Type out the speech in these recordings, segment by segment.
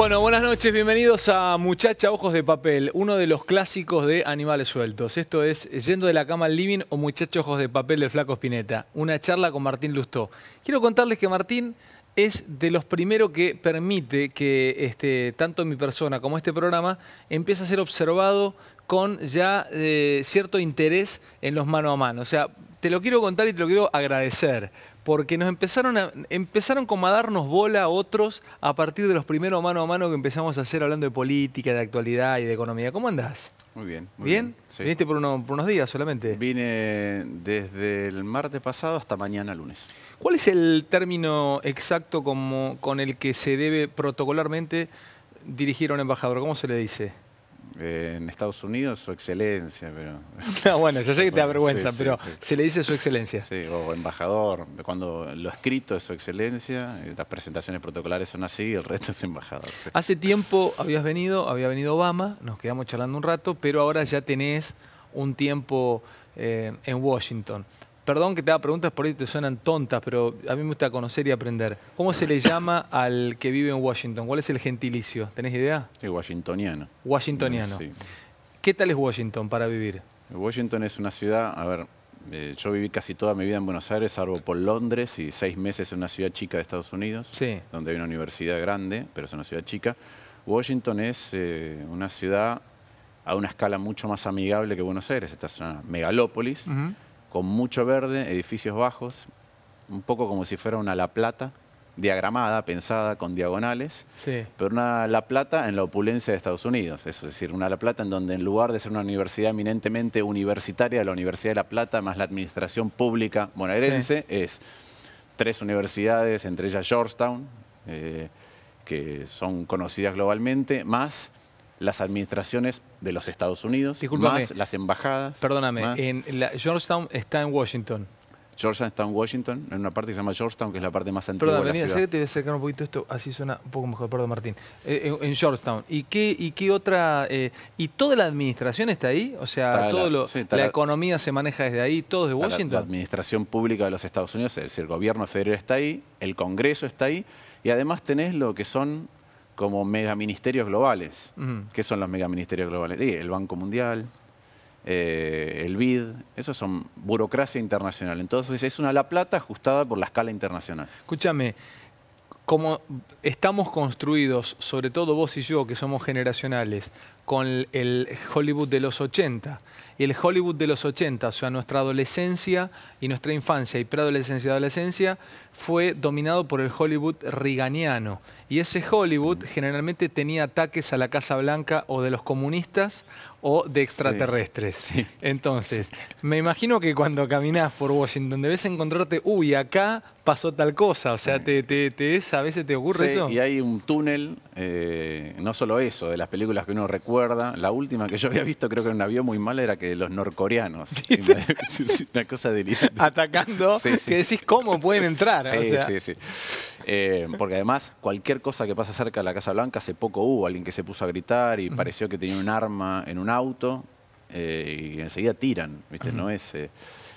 Bueno, buenas noches, bienvenidos a Muchacha Ojos de Papel, uno de los clásicos de Animales Sueltos. Esto es Yendo de la Cama al Living o Muchacha Ojos de Papel del Flaco Spinetta, una charla con Martín Lustó. Quiero contarles que Martín es de los primeros que permite que este, tanto mi persona como este programa empiece a ser observado con ya eh, cierto interés en los mano a mano. O sea, te lo quiero contar y te lo quiero agradecer, porque nos empezaron, a, empezaron como a darnos bola a otros a partir de los primeros mano a mano que empezamos a hacer hablando de política, de actualidad y de economía. ¿Cómo andás? Muy bien. ¿Bien? ¿Viniste por, unos días solamente? Vine desde el martes pasado hasta mañana lunes. ¿Cuál es el término exacto como, con el que se debe protocolarmente dirigir a un embajador? ¿Cómo se le dice? Eh, en Estados Unidos, su excelencia, pero... bueno, yo sé que te da vergüenza, pero se le dice su excelencia. Sí, o embajador. Cuando lo escrito es su excelencia, eh, las presentaciones protocolares son así, el resto es embajador. Hace tiempo habías venido, había venido Obama, nos quedamos charlando un rato, pero ahora ya tenés un tiempo eh, en Washington perdón que te haga preguntas, por ahí te suenan tontas, pero a mí me gusta conocer y aprender. ¿Cómo se le llama al que vive en Washington? ¿Cuál es el gentilicio? ¿Tenés idea? Sí, washingtoniano. Washingtoniano. ¿Qué tal es Washington para vivir? Washington es una ciudad, a ver, eh, yo viví casi toda mi vida en Buenos Aires, salvo por Londres, y seis meses en una ciudad chica de Estados Unidos, donde hay una universidad grande, pero es una ciudad chica. Washington es eh, una ciudad a una escala mucho más amigable que Buenos Aires, esta es una megalópolis con mucho verde, edificios bajos, un poco como si fuera una La Plata, diagramada, pensada, con diagonales, pero una La Plata en la opulencia de Estados Unidos, es decir, una La Plata en donde en lugar de ser una universidad eminentemente universitaria, la Universidad de La Plata más la administración pública bonaerense, es tres universidades, entre ellas Georgetown, eh, que son conocidas globalmente, más las administraciones de los Estados Unidos, más las embajadas. Perdóname, Georgetown está en Washington. Georgetown está en Washington, en una parte que se llama Georgetown, que es la parte más antigua Perdón, de la te voy a acercar un poquito esto, así suena un poco mejor, perdón Martín. Eh, en, Georgetown, ¿y qué, y qué otra...? Eh, ¿Y toda la administración está ahí? O sea, la, economía se maneja desde ahí, todo de Washington. la administración pública de los Estados Unidos, es decir, el gobierno federal está ahí, el Congreso está ahí, y además tenés lo que son como megaministerios globales. ¿Qué son los megaministerios globales? el Banco Mundial, eh, el BID, esos son burocracia internacional. Entonces es una La Plata ajustada por la escala internacional. Escúchame, como estamos construidos, sobre todo vos y yo, que somos generacionales, con el Hollywood de los 80. Y el Hollywood de los 80, o sea, nuestra adolescencia y nuestra infancia y preadolescencia y adolescencia, fue dominado por el Hollywood ...riganiano... Y ese Hollywood generalmente tenía ataques a la Casa Blanca o de los comunistas o de extraterrestres. Entonces, me imagino que cuando caminás por Washington debes encontrarte, uy, acá pasó tal cosa. O sea, te, a veces te ocurre eso. Y hay un túnel, eh, no solo eso, de las películas que uno recuerda. La última que yo había visto, creo que en un avión muy mal, era que de los norcoreanos. Una cosa delirante. Atacando, que decís cómo pueden entrar. Sí, sí, sí. Eh, porque además, cualquier cosa que pasa cerca de la Casa Blanca, hace poco hubo alguien que se puso a gritar y pareció que tenía un arma en un auto eh, y enseguida tiran, ¿viste? No es, eh,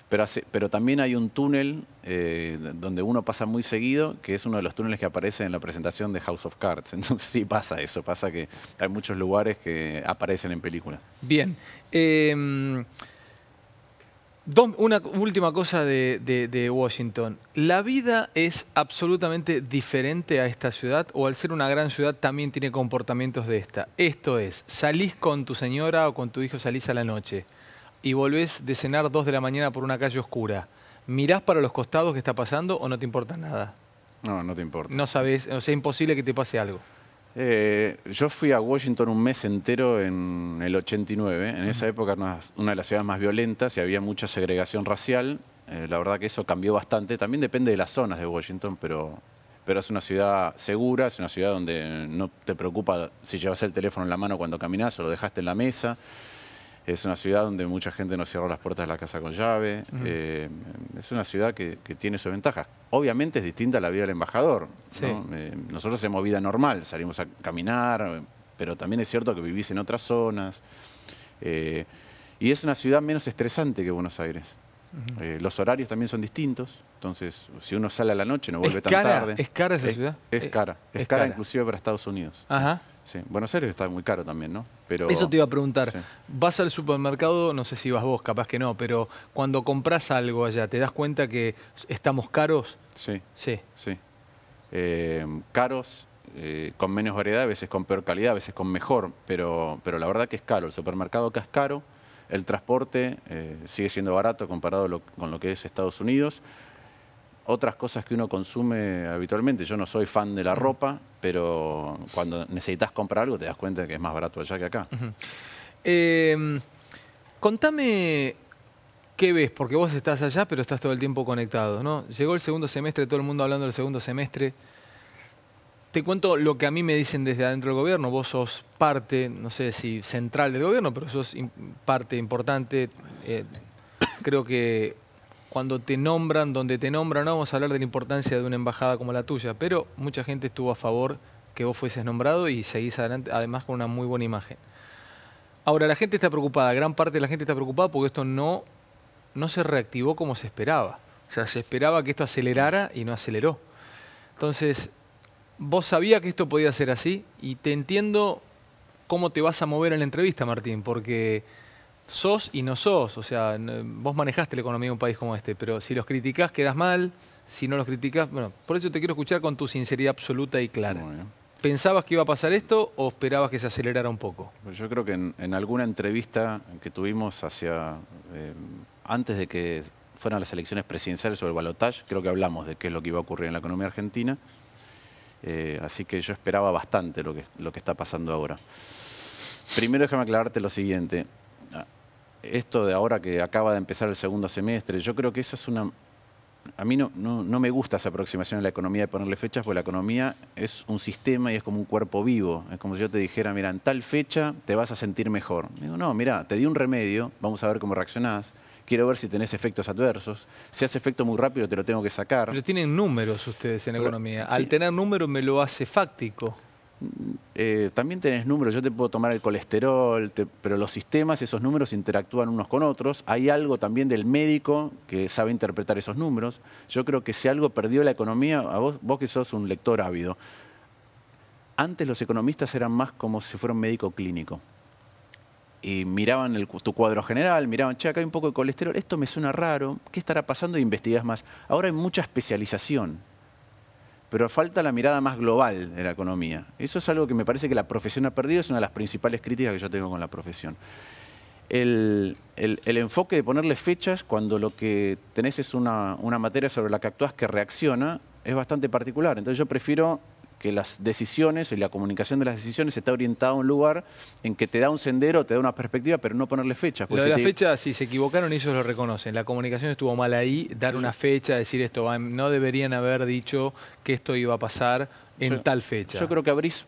pero, pero también hay un túnel eh, donde uno pasa muy seguido, que es uno de los túneles que aparece en la presentación de House of Cards. Entonces sí pasa eso, pasa que hay muchos lugares que aparecen en películas. Bien. Em, una última cosa de, Washington. ¿La vida es absolutamente diferente a esta ciudad o al ser una gran ciudad también tiene comportamientos de esta? Esto es, salís con tu señora o con tu hijo, salís a la noche y volvés de cenar dos de la mañana por una calle oscura. ¿Mirás para los costados qué está pasando o no te importa nada? No, no te importa. No sabes, o sea, es imposible que te pase algo. Eh, yo fui a Washington un mes entero en el 89. En esa época era una de las ciudades más violentas y había mucha segregación racial. Eh, la verdad que eso cambió bastante. También depende de las zonas de Washington, pero, pero es una ciudad segura, es una ciudad donde no te preocupa si llevas el teléfono en la mano cuando caminas o lo dejaste en la mesa. Es una ciudad donde mucha gente no cierra las puertas de la casa con llave. Eh, es una ciudad que, tiene sus ventajas. Obviamente es distinta a la vida del embajador. Eh, nosotros hacemos vida normal, salimos a caminar, pero también es cierto que vivís en otras zonas. Eh, y es una ciudad menos estresante que Buenos Aires. los horarios también son distintos, entonces si uno sale a la noche no vuelve tan tarde. ¿Es cara esa es, ciudad? Es cara, es, cara, cara inclusive para Estados Unidos. Ajá. Sí. Buenos Aires está muy caro también, ¿no? Eso te iba a preguntar. Vas al supermercado, no sé si vas vos, capaz que no, pero cuando compras algo allá, ¿te das cuenta que estamos caros? Sí. Sí. Sí. Eh, caros, eh, con menos variedad, a veces con peor calidad, a veces con mejor, pero, pero la verdad que es caro. El supermercado acá es caro, el transporte eh, sigue siendo barato comparado con lo que es Estados Unidos otras cosas que uno consume habitualmente. Yo no soy fan de la ropa, pero cuando necesitas comprar algo te das cuenta que es más barato allá que acá. Em, contame qué ves, porque vos estás allá, pero estás todo el tiempo conectado. ¿no? Llegó el segundo semestre, todo el mundo hablando del segundo semestre. Te cuento lo que a mí me dicen desde adentro del gobierno. Vos sos parte, no sé si central del gobierno, pero sos parte importante. Eh, creo que cuando te nombran, donde te nombran, no vamos a hablar de la importancia de una embajada como la tuya, pero mucha gente estuvo a favor que vos fueses nombrado y seguís adelante, además con una muy buena imagen. Ahora, la gente está preocupada, gran parte de la gente está preocupada porque esto no, no se reactivó como se esperaba. O sea, se esperaba que esto acelerara y no aceleró. Entonces, vos sabías que esto podía ser así y te entiendo cómo te vas a mover en la entrevista, Martín, porque sos y no sos. O sea, vos manejaste la economía de un país como este, pero si los criticás quedás mal, si no los criticás... Bueno, por eso te quiero escuchar con tu sinceridad absoluta y clara. ¿Pensabas que iba a pasar esto o esperabas que se acelerara un poco? Pues yo creo que en, alguna entrevista que tuvimos hacia eh, antes de que fueran las elecciones presidenciales sobre el balotaje, creo que hablamos de qué es lo que iba a ocurrir en la economía argentina. Eh, así que yo esperaba bastante lo que, lo que está pasando ahora. Primero déjame aclararte lo siguiente esto de ahora que acaba de empezar el segundo semestre, yo creo que eso es una... A mí no, no, me gusta esa aproximación a la economía de ponerle fechas, porque la economía es un sistema y es como un cuerpo vivo. Es como si yo te dijera, mira, en tal fecha te vas a sentir mejor. Digo, no, mira, te di un remedio, vamos a ver cómo reaccionás quiero ver si tenés efectos adversos. Si hace efecto muy rápido, te lo tengo que sacar. Pero tienen números ustedes en economía. Al tener números me lo hace fáctico. Eh, también tenés números, yo te puedo tomar el colesterol, pero los sistemas, esos números interactúan unos con otros. Hay algo también del médico que sabe interpretar esos números. Yo creo que si algo perdió la economía, a vos, vos que sos un lector ávido, antes los economistas eran más como si fuera un médico clínico. Y miraban el, tu cuadro general, miraban, che, acá hay un poco de colesterol, esto me suena raro, ¿qué estará pasando? Y e investigás más. Ahora hay mucha especialización pero falta la mirada más global de la economía. Eso es algo que me parece que la profesión ha perdido, es una de las principales críticas que yo tengo con la profesión. El, enfoque de ponerle fechas cuando lo que tenés es una, una materia sobre la que actúas que reacciona es bastante particular. Entonces yo prefiero que las decisiones y la comunicación de las decisiones está orientada a un lugar en que te da un sendero, te da una perspectiva, pero no ponerle fecha. la fecha, si se equivocaron, ellos lo reconocen. La comunicación estuvo mal ahí, dar una fecha, decir esto, ah, no deberían haber dicho que esto iba a pasar, en tal fecha. Yo creo que abrís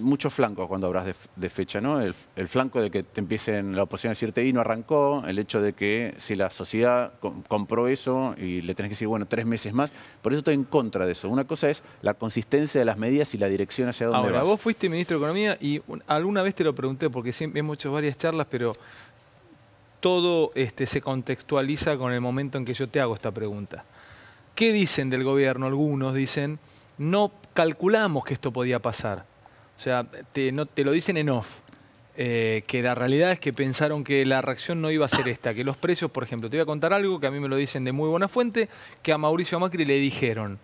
muchos flancos cuando habrás de, fecha, ¿no? El, flanco de que te empiecen la oposición a decirte y no arrancó, el hecho de que si la sociedad compró eso y le tenés que decir, bueno, tres meses más, por eso estoy en contra de eso. Una cosa es la consistencia de las medidas y la dirección hacia dónde Ahora, vos fuiste ministro de Economía y alguna vez te lo pregunté, porque siempre hemos hecho varias charlas, pero todo este, se contextualiza con el momento en que yo te hago esta pregunta. ¿Qué dicen del gobierno? Algunos dicen no calculamos que esto podía pasar. O sea, te, no, te lo dicen en off. Eh, que la realidad es que pensaron que la reacción no iba a ser esta, que los precios, por ejemplo, te voy a contar algo que a mí me lo dicen de muy buena fuente, que a Mauricio Macri le dijeron,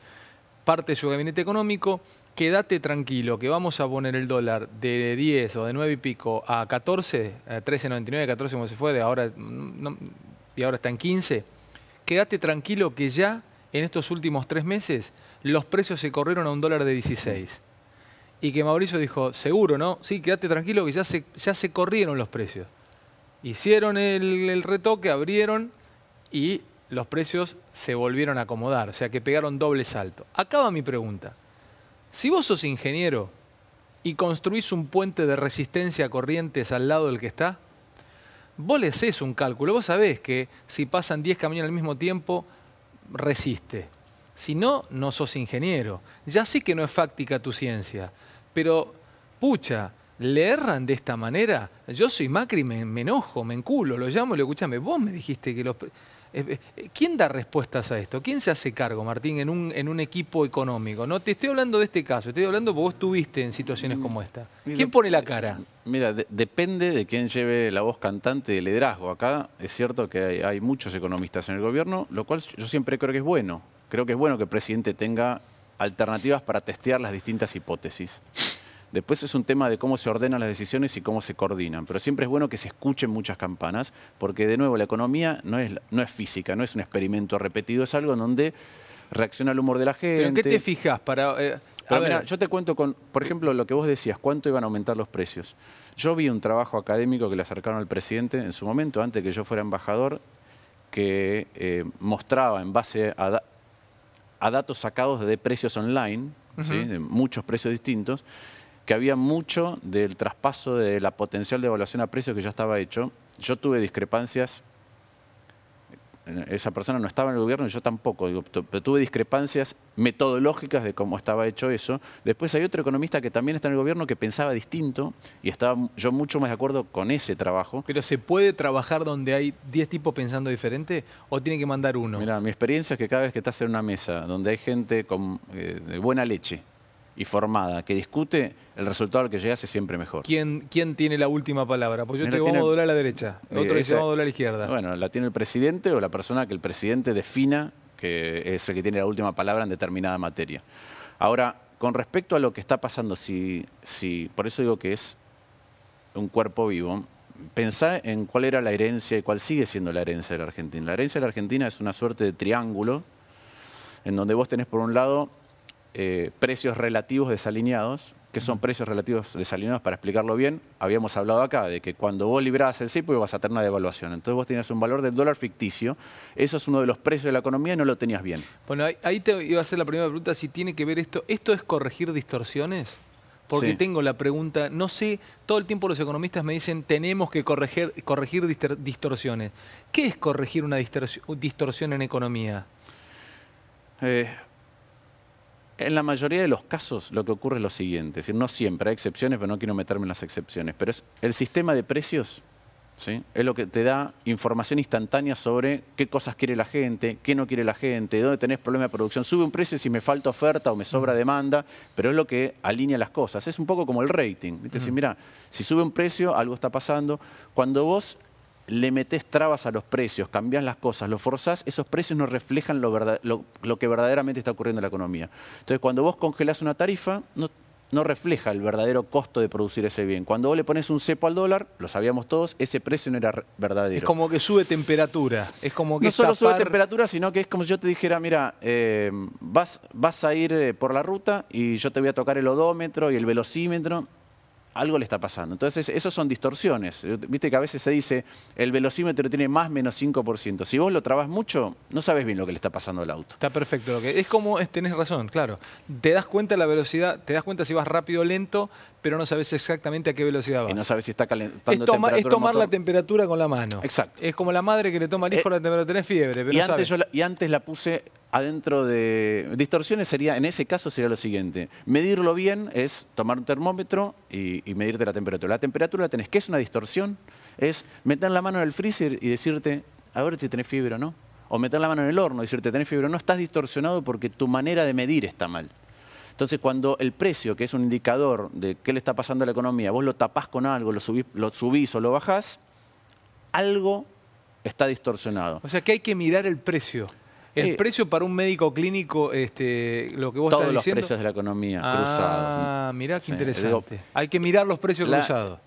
parte de su gabinete económico, quédate tranquilo, que vamos a poner el dólar de 10 o de 9 y pico a 14, a 13.99, 14 como se fue, de ahora, mm, y ahora está en 15, quédate tranquilo que ya en estos últimos tres meses los precios se corrieron a un dólar de 16. Y que Mauricio dijo, seguro, ¿no? Sí, quédate tranquilo que ya se, ya corrieron los precios. Hicieron el, retoque, abrieron y los precios se volvieron a acomodar, o sea que pegaron doble salto. Acaba mi pregunta. Si vos sos ingeniero y construís un puente de resistencia a corrientes al lado del que está, vos le haces un cálculo, vos sabés que si pasan 10 camiones al mismo tiempo, resiste. Si no, no sos ingeniero. Ya sé que no es fáctica tu ciencia, pero pucha, le erran de esta manera. Yo soy Macri, me, enojo, me enculo, lo llamo y lo escuchame. Vos me dijiste que los... Eh, eh, ¿Quién da respuestas a esto? ¿Quién se hace cargo, Martín, en un, en un equipo económico? No te estoy hablando de este caso, estoy hablando porque vos estuviste en situaciones como esta. ¿Quién pone la eh, cara? Mira, depende de quién lleve la voz cantante de liderazgo. Acá es cierto que hay muchos economistas en el gobierno, lo cual yo siempre creo que es bueno. Creo que es bueno que el presidente tenga alternativas para testear las distintas hipótesis. Después es un tema de cómo se ordenan las decisiones y cómo se coordinan, pero siempre es bueno que se escuchen muchas campanas, porque de nuevo la economía no es, no es física, no es un experimento repetido, es algo en donde reacciona el humor de la gente. ¿Pero qué te fijas para...? Eh, a ver. yo te cuento con, por ejemplo, lo que vos decías, cuánto iban a aumentar los precios. Yo vi un trabajo académico que le acercaron al presidente en su momento, antes que yo fuera embajador, que eh, mostraba en base a, datos sacados de precios online, de muchos precios distintos, que había mucho del traspaso de la potencial de evaluación a precios que ya estaba hecho. Yo tuve discrepancias, esa persona no estaba en el gobierno y yo tampoco, pero tuve discrepancias metodológicas de cómo estaba hecho eso. Después hay otro economista que también está en el gobierno que pensaba distinto y estaba yo mucho más de acuerdo con ese trabajo. ¿Pero se puede trabajar donde hay 10 tipos pensando diferente o tiene que mandar uno? Mira, mi experiencia es que cada vez que estás en una mesa donde hay gente con, eh, de buena leche, y formada que discute, el resultado al que es siempre mejor. ¿Quién, quién tiene la última palabra? Pues yo te digo, a a la derecha, otro dice, vamos a a la izquierda. Bueno, ¿la tiene el presidente o la persona que el presidente defina que es el que tiene la última palabra en determinada materia? Ahora, con respecto a lo que está pasando, si, por eso digo que es un cuerpo vivo, pensá en cuál era la herencia y cuál sigue siendo la herencia de la Argentina. La herencia de la Argentina es una suerte de triángulo en donde vos tenés por un lado eh, precios relativos desalineados. Que son precios relativos desalineados? Para explicarlo bien, habíamos hablado acá de que cuando vos librabas el CIPO vas a tener una devaluación. Entonces vos tenías un valor del dólar ficticio. Eso es uno de los precios de la economía y no lo tenías bien. Bueno, ahí te iba a hacer la primera pregunta, si tiene que ver esto. ¿Esto es corregir distorsiones? porque tengo la pregunta, no sé, todo el tiempo los economistas me dicen tenemos que corregir, corregir distorsiones. ¿Qué es corregir una distorsión en economía? Eh, en la mayoría de los casos lo que ocurre es lo siguiente, no siempre, hay excepciones, pero no quiero meterme en las excepciones, pero es el sistema de precios ¿sí? es lo que te da información instantánea sobre qué cosas quiere la gente, qué no quiere la gente, dónde tenés problemas de producción. Sube un precio si me falta oferta o me sobra mm. demanda, pero es lo que alinea las cosas. Es un poco como el rating. Es decir, mira, si sube un precio, algo está pasando. Cuando vos le metes trabas a los precios, cambias las cosas, lo forzás, esos precios no reflejan lo, que verdaderamente está ocurriendo en la economía. Entonces, cuando vos congelás una tarifa, no, refleja el verdadero costo de producir ese bien. Cuando vos le pones un cepo al dólar, lo sabíamos todos, ese precio no era verdadero. Es como que sube temperatura. Es como que no solo sube temperatura, sino que es como si yo te dijera, mira, eh, vas, vas a ir eh, por la ruta y yo te voy a tocar el odómetro y el velocímetro algo le está pasando. Entonces, eso son distorsiones. Eh, viste que a veces se dice, el velocímetro tiene más menos 5%. Si vos lo trabas mucho, no sabes bien lo que le está pasando al auto. Está perfecto. Lo que es como, tenés razón, claro. Te das cuenta la velocidad, te das cuenta si vas rápido o lento, pero no sabes exactamente a qué velocidad vas. Y no sabes si está calentando es Es tomar la temperatura con la mano. Exacto. Es como la madre que le toma el hijo eh, la temperatura. Tenés fiebre, y, antes la, y antes la puse adentro de... Distorsiones sería, en ese caso sería lo siguiente. Medirlo bien es tomar un termómetro y y, medirte la temperatura. La temperatura la tenés. ¿Qué es una distorsión? Es meter la mano en el freezer y decirte, a ver si tenés fibra o no. O meter la mano en el horno y decirte, tenés fibra o no. Estás distorsionado porque tu manera de medir está mal. Entonces, cuando el precio, que es un indicador de qué le está pasando a la economía, vos lo tapás con algo, lo subís, lo subís o lo bajás, algo está distorsionado. O sea que hay que mirar el precio. El eh, precio para un médico clínico, este, lo que vos estás diciendo... los precios de la economía ah, cruzados. Ah, mirá qué interesante. Hay que mirar los precios cruzados.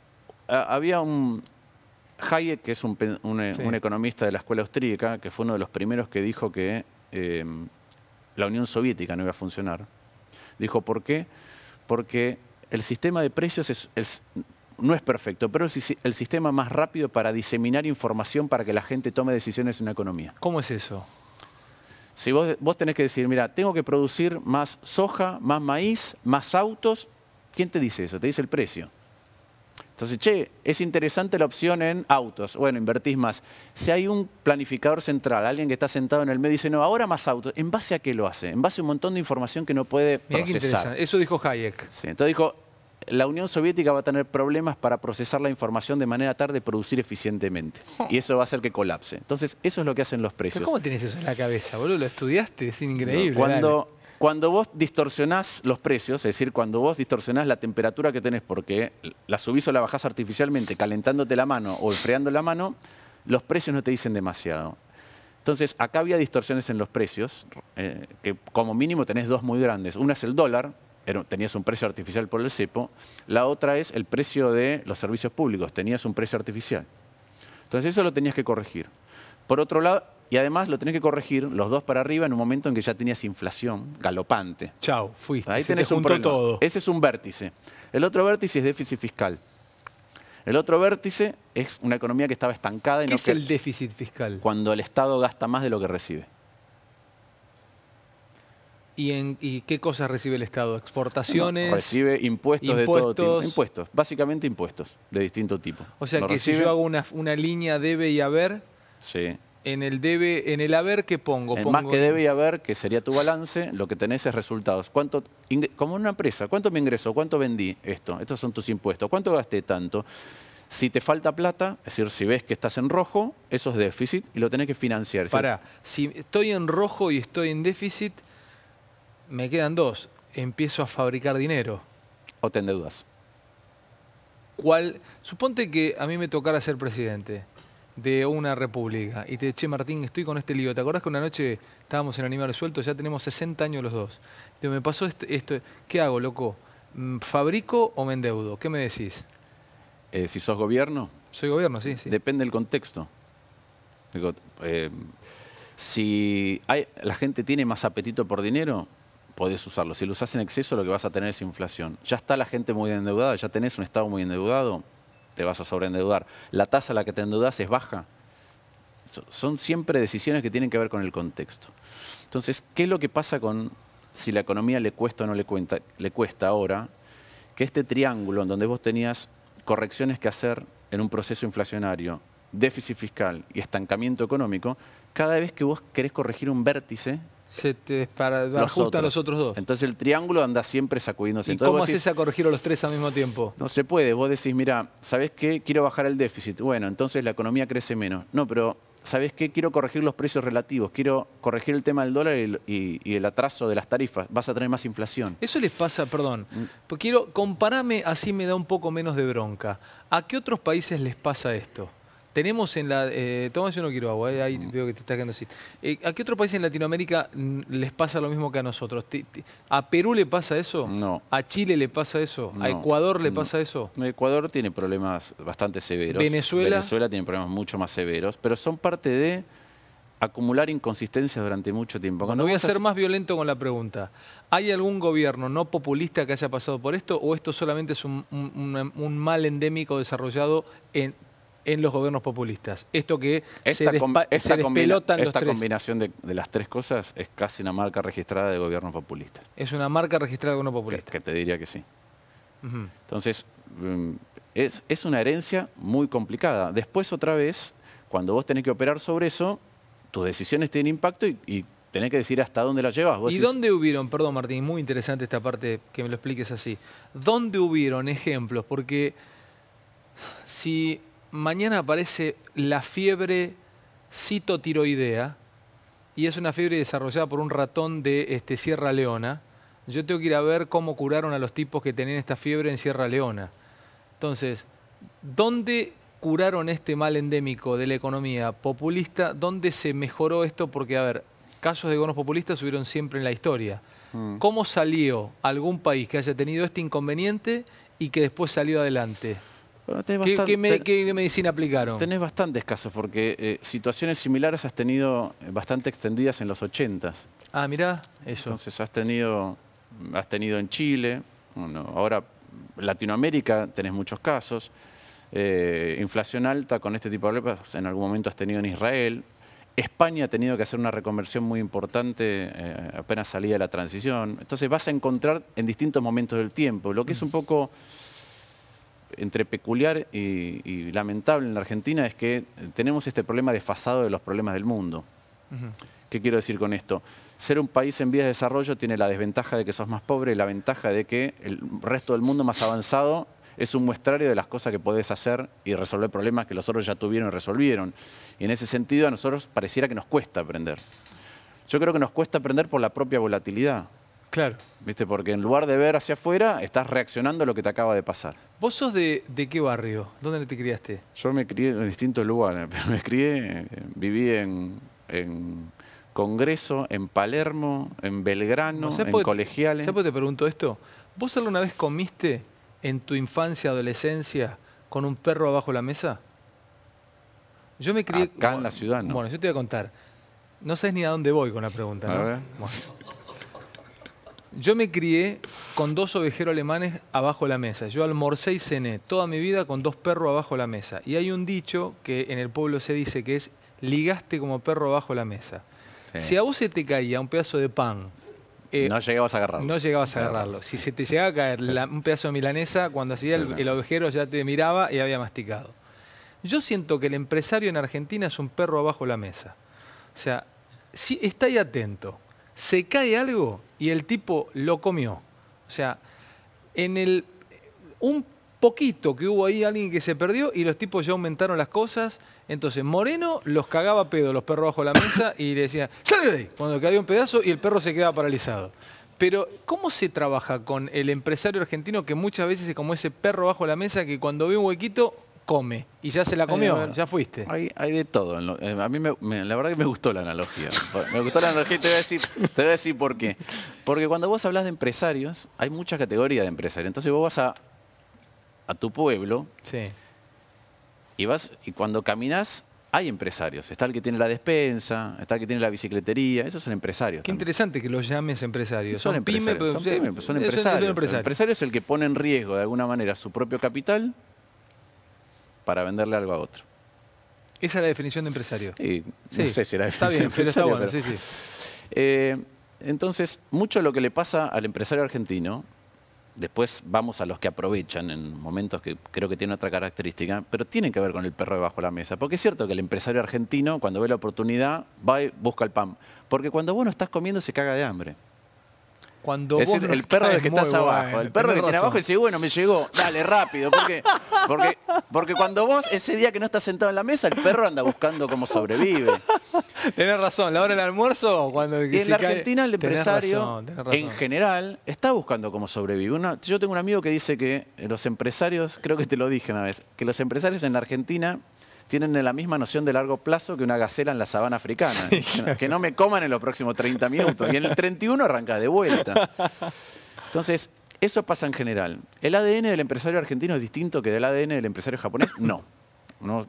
Había un... Hayek, que es un, economista de la escuela austríaca, que fue uno de los primeros que dijo que em, la Unión Soviética no iba a funcionar. Dijo, ¿por qué? Porque el sistema de precios no es perfecto, pero es el sistema más rápido para diseminar información para que la gente tome decisiones en una economía. ¿Cómo es eso? Si vos, tenés que decir, mira, tengo que producir más soja, más maíz, más autos, ¿quién te dice eso? Te dice el precio. Entonces, che, es interesante la opción en autos. Bueno, invertís más. Si hay un planificador central, alguien que está sentado en el medio y dice, no, ahora más autos, ¿en base a qué lo hace? En base a un montón de información que no puede procesar. Eso dijo Hayek. Sí, entonces dijo, la Unión Soviética va a tener problemas para procesar la información de manera tarde y producir eficientemente. Y eso va a hacer que colapse. Entonces, eso es lo que hacen los precios. ¿Cómo tenés eso en la cabeza, boludo? Lo estudiaste, es increíble. cuando, Cuando vos distorsionás los precios, es decir, cuando vos distorsionás la temperatura que tenés porque la subís o la bajás artificialmente, calentándote la mano o enfriando la mano, los precios no te dicen demasiado. Entonces, acá había distorsiones en los precios, eh, que como mínimo tenés dos muy grandes. Una es el dólar, tenías un precio artificial por el cepo. La otra es el precio de los servicios públicos, tenías un precio artificial. Entonces eso lo tenías que corregir. Por otro lado, y además lo tenías que corregir los dos para arriba en un momento en que ya tenías inflación galopante. Chau, fuiste. Ahí tenés un problema. todo. Ese es un vértice. El otro vértice es déficit fiscal. El otro vértice es una economía que estaba estancada. Y ¿Qué no es el déficit fiscal? Cuando el Estado gasta más de lo que recibe. ¿Y, en, ¿Y qué cosas recibe el Estado? ¿Exportaciones? recibe impuestos, impuestos, de todo tipo. básicamente impuestos de distinto tipo. O sea que si yo hago una, línea debe y haber, En el debe, en el haber que pongo, pongo. Más que debe y haber, que sería tu balance, lo que tenés es resultados. ¿Cuánto como una empresa, ¿cuánto me ingreso? ¿Cuánto vendí esto? Estos son tus impuestos. ¿Cuánto gasté tanto? Si te falta plata, es decir, si ves que estás en rojo, eso es déficit y lo tenés que financiar. Para, si estoy en rojo y estoy en déficit, me quedan dos, empiezo a fabricar dinero. O te endeudas. ¿Cuál? Suponte que a mí me tocara ser presidente de una república y te che Martín, estoy con este lío. ¿Te acordás que una noche estábamos en Animal Suelto? Ya tenemos 60 años los dos. me pasó este, esto, ¿Qué hago, loco? Mm, ¿Fabrico o me endeudo? ¿Qué me decís? Eh, si sos gobierno. Soy gobierno, sí. sí. Depende del contexto. Eh, si hay, la gente tiene más apetito por dinero, podés usarlo. Si lo usás en exceso, lo que vas a tener es inflación. Ya está la gente muy endeudada, ya tenés un Estado muy endeudado, te vas a sobreendeudar. La tasa a la que te endeudás es baja. Son siempre decisiones que tienen que ver con el contexto. Entonces, ¿qué es lo que pasa con si la economía le cuesta o no le, cuenta, le cuesta ahora? Que este triángulo en donde vos tenías correcciones que hacer en un proceso inflacionario, déficit fiscal y estancamiento económico, cada vez que vos querés corregir un vértice, se te para, los otros. los otros dos. Entonces el triángulo anda siempre sacudiéndose. ¿Y cómo haces a corregir a los tres al mismo tiempo? No se puede. Vos decís, mira, ¿sabés qué? Quiero bajar el déficit. Bueno, entonces la economía crece menos. No, pero ¿sabés qué? Quiero corregir los precios relativos. Quiero corregir el tema del dólar y, el atraso de las tarifas. Vas a tener más inflación. Eso les pasa, perdón. Mm. quiero, compararme, así me da un poco menos de bronca. ¿A qué otros países les pasa esto? Tenemos en la. Eh, Tomás, yo no quiero agua, eh, ahí veo que te estás quedando así. Eh, ¿A qué otro país en Latinoamérica les pasa lo mismo que a nosotros? ¿Te, a Perú le pasa eso? No. ¿A Chile le pasa eso? ¿A Ecuador le pasa eso? Ecuador tiene problemas bastante severos. ¿Venezuela? Venezuela tiene problemas mucho más severos, pero son parte de acumular inconsistencias durante mucho tiempo. Cuando voy a ser más violento con la pregunta. ¿Hay algún gobierno no populista que haya pasado por esto o esto solamente es un mal endémico desarrollado en, en los gobiernos populistas. Esto que esta se, despelotan esta se Esta combinación De, las tres cosas es casi una marca registrada de gobierno populistas. Es una marca registrada de gobierno populista. Que, te diría que sí. Entonces, mm, es, una herencia muy complicada. Después, otra vez, cuando vos tenés que operar sobre eso, tus decisiones tienen impacto y, tenés que decir hasta dónde las llevas. ¿Y dónde hubieron, perdón Martín, muy interesante esta parte que me lo expliques así, dónde hubieron ejemplos? Porque si mañana aparece la fiebre citotiroidea y es una fiebre desarrollada por un ratón de este, Sierra Leona. Yo tengo que ir a ver cómo curaron a los tipos que tenían esta fiebre en Sierra Leona. Entonces, ¿dónde curaron este mal endémico de la economía populista? ¿Dónde se mejoró esto? Porque, a ver, casos de gobiernos populistas subieron siempre en la historia. Mm. ¿Cómo salió algún país que haya tenido este inconveniente y que después salió adelante? ¿Qué, medicina aplicaron? Tenés bastantes casos, porque eh, situaciones similares has tenido eh, bastante extendidas en los 80. Ah, mirá, eso. Entonces has tenido, has tenido en Chile, ahora Latinoamérica tenés muchos casos. Eh, inflación alta con este tipo de problemas en algún momento has tenido en Israel. España ha tenido que hacer una reconversión muy importante apenas salía de la transición. Entonces vas a encontrar en distintos momentos del tiempo, lo que es un poco entre peculiar y, lamentable en la Argentina es que tenemos este problema desfasado de los problemas del mundo. ¿Qué quiero decir con esto? Ser un país en vías de desarrollo tiene la desventaja de que sos más pobre y la ventaja de que el resto del mundo más avanzado es un muestrario de las cosas que podés hacer y resolver problemas que los otros ya tuvieron y resolvieron. Y en ese sentido a nosotros pareciera que nos cuesta aprender. Yo creo que nos cuesta aprender por la propia volatilidad. Claro. ¿Viste? Porque en lugar de ver hacia afuera, estás reaccionando a lo que te acaba de pasar. ¿Vos sos de, qué barrio? ¿Dónde te criaste? Yo me crié en distintos lugares, me crié, viví en, Congreso, en Palermo, en Belgrano, en Colegiales. ¿Sabes por qué te pregunto esto? ¿Vos alguna vez comiste en tu infancia, adolescencia, con un perro abajo de la mesa? Yo me crié... Acá en la ciudad, ¿no? Bueno, yo te voy a contar. No sabes ni a dónde voy con la pregunta, ¿no? A yo me crié con dos ovejeros alemanes abajo de la mesa. Yo almorcé y cené toda mi vida con dos perros abajo de la mesa. Y hay un dicho que en el pueblo se dice que es ligaste como perro abajo la mesa. Si a vos se te caía un pedazo de pan eh, no llegabas a agarrarlo. No llegabas a agarrarlo. Si se te llegaba a caer un pedazo de milanesa, cuando hacía el, ovejero ya te miraba y había masticado. Yo siento que el empresario en Argentina es un perro abajo de la mesa. O sea, si está ahí atento, se cae algo y el tipo lo comió. O sea, en el un poquito que hubo ahí alguien que se perdió y los tipos ya aumentaron las cosas. Entonces, Moreno los cagaba pedo los perros bajo la mesa y le decía, ¡sale de ahí! Cuando caía un pedazo y el perro se quedaba paralizado. Pero, ¿cómo se trabaja con el empresario argentino que muchas veces es como ese perro bajo la mesa que cuando ve un huequito come. Y ya se la comió, ya fuiste. Hay, hay de todo. a mí la verdad que me gustó la analogía. Me gustó la analogía y te voy a decir, por qué. Porque cuando vos hablas de empresarios, hay muchas categorías de empresarios. Entonces vos vas a, tu pueblo y vas y cuando caminas hay empresarios. Está el que tiene la despensa, está el que tiene la bicicletería, esos son empresarios. Qué interesante que los llames empresarios. Son, empresarios, son, empresarios. El empresario es el que pone en riesgo de alguna manera su propio capital para venderle algo a otro. Esa es la definición de empresario. Sí, no la definición está bien, de está bueno, sí, sí. Eh, entonces, mucho lo que le pasa al empresario argentino, después vamos a los que aprovechan en momentos que creo que tienen otra característica, pero tienen que ver con el perro debajo de la mesa. Porque es cierto que el empresario argentino, cuando ve la oportunidad, va y busca el pan. Porque cuando vos no estás comiendo, se caga de hambre. Cuando es decir, el perro de que estás abajo. El perro que tiene abajo y dice, bueno, me llegó, dale, rápido. Porque, porque, porque cuando vos, ese día que no estás sentado en la mesa, el perro anda buscando cómo sobrevive. Tenés razón, la hora del almuerzo, cuando. Y en la Argentina, el empresario, en general, está buscando cómo sobrevive. yo tengo un amigo que dice que los empresarios, creo que te lo dije una vez, que los empresarios en la Argentina tienen la misma noción de largo plazo que una gacela en la sabana africana. Que no me coman en los próximos 30 minutos. Y en el 31 arranca de vuelta. Entonces, eso pasa en general. ¿El ADN del empresario argentino es distinto que del ADN del empresario japonés? No.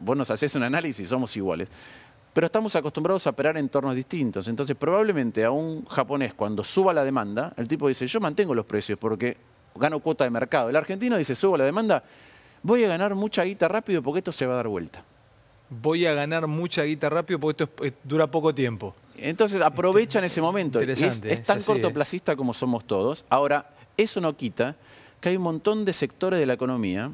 vos nos haces un análisis, somos iguales. Pero estamos acostumbrados a operar en entornos distintos. Entonces, probablemente a un japonés, cuando suba la demanda, el tipo dice, yo mantengo los precios porque gano cuota de mercado. El argentino dice, subo la demanda, voy a ganar mucha guita rápido porque esto se va a dar vuelta voy a ganar mucha guita rápido porque esto dura poco tiempo. Entonces aprovechan ese momento. es, tan ¿eh? cortoplacista como somos todos. Ahora, eso no quita que hay un montón de sectores de la economía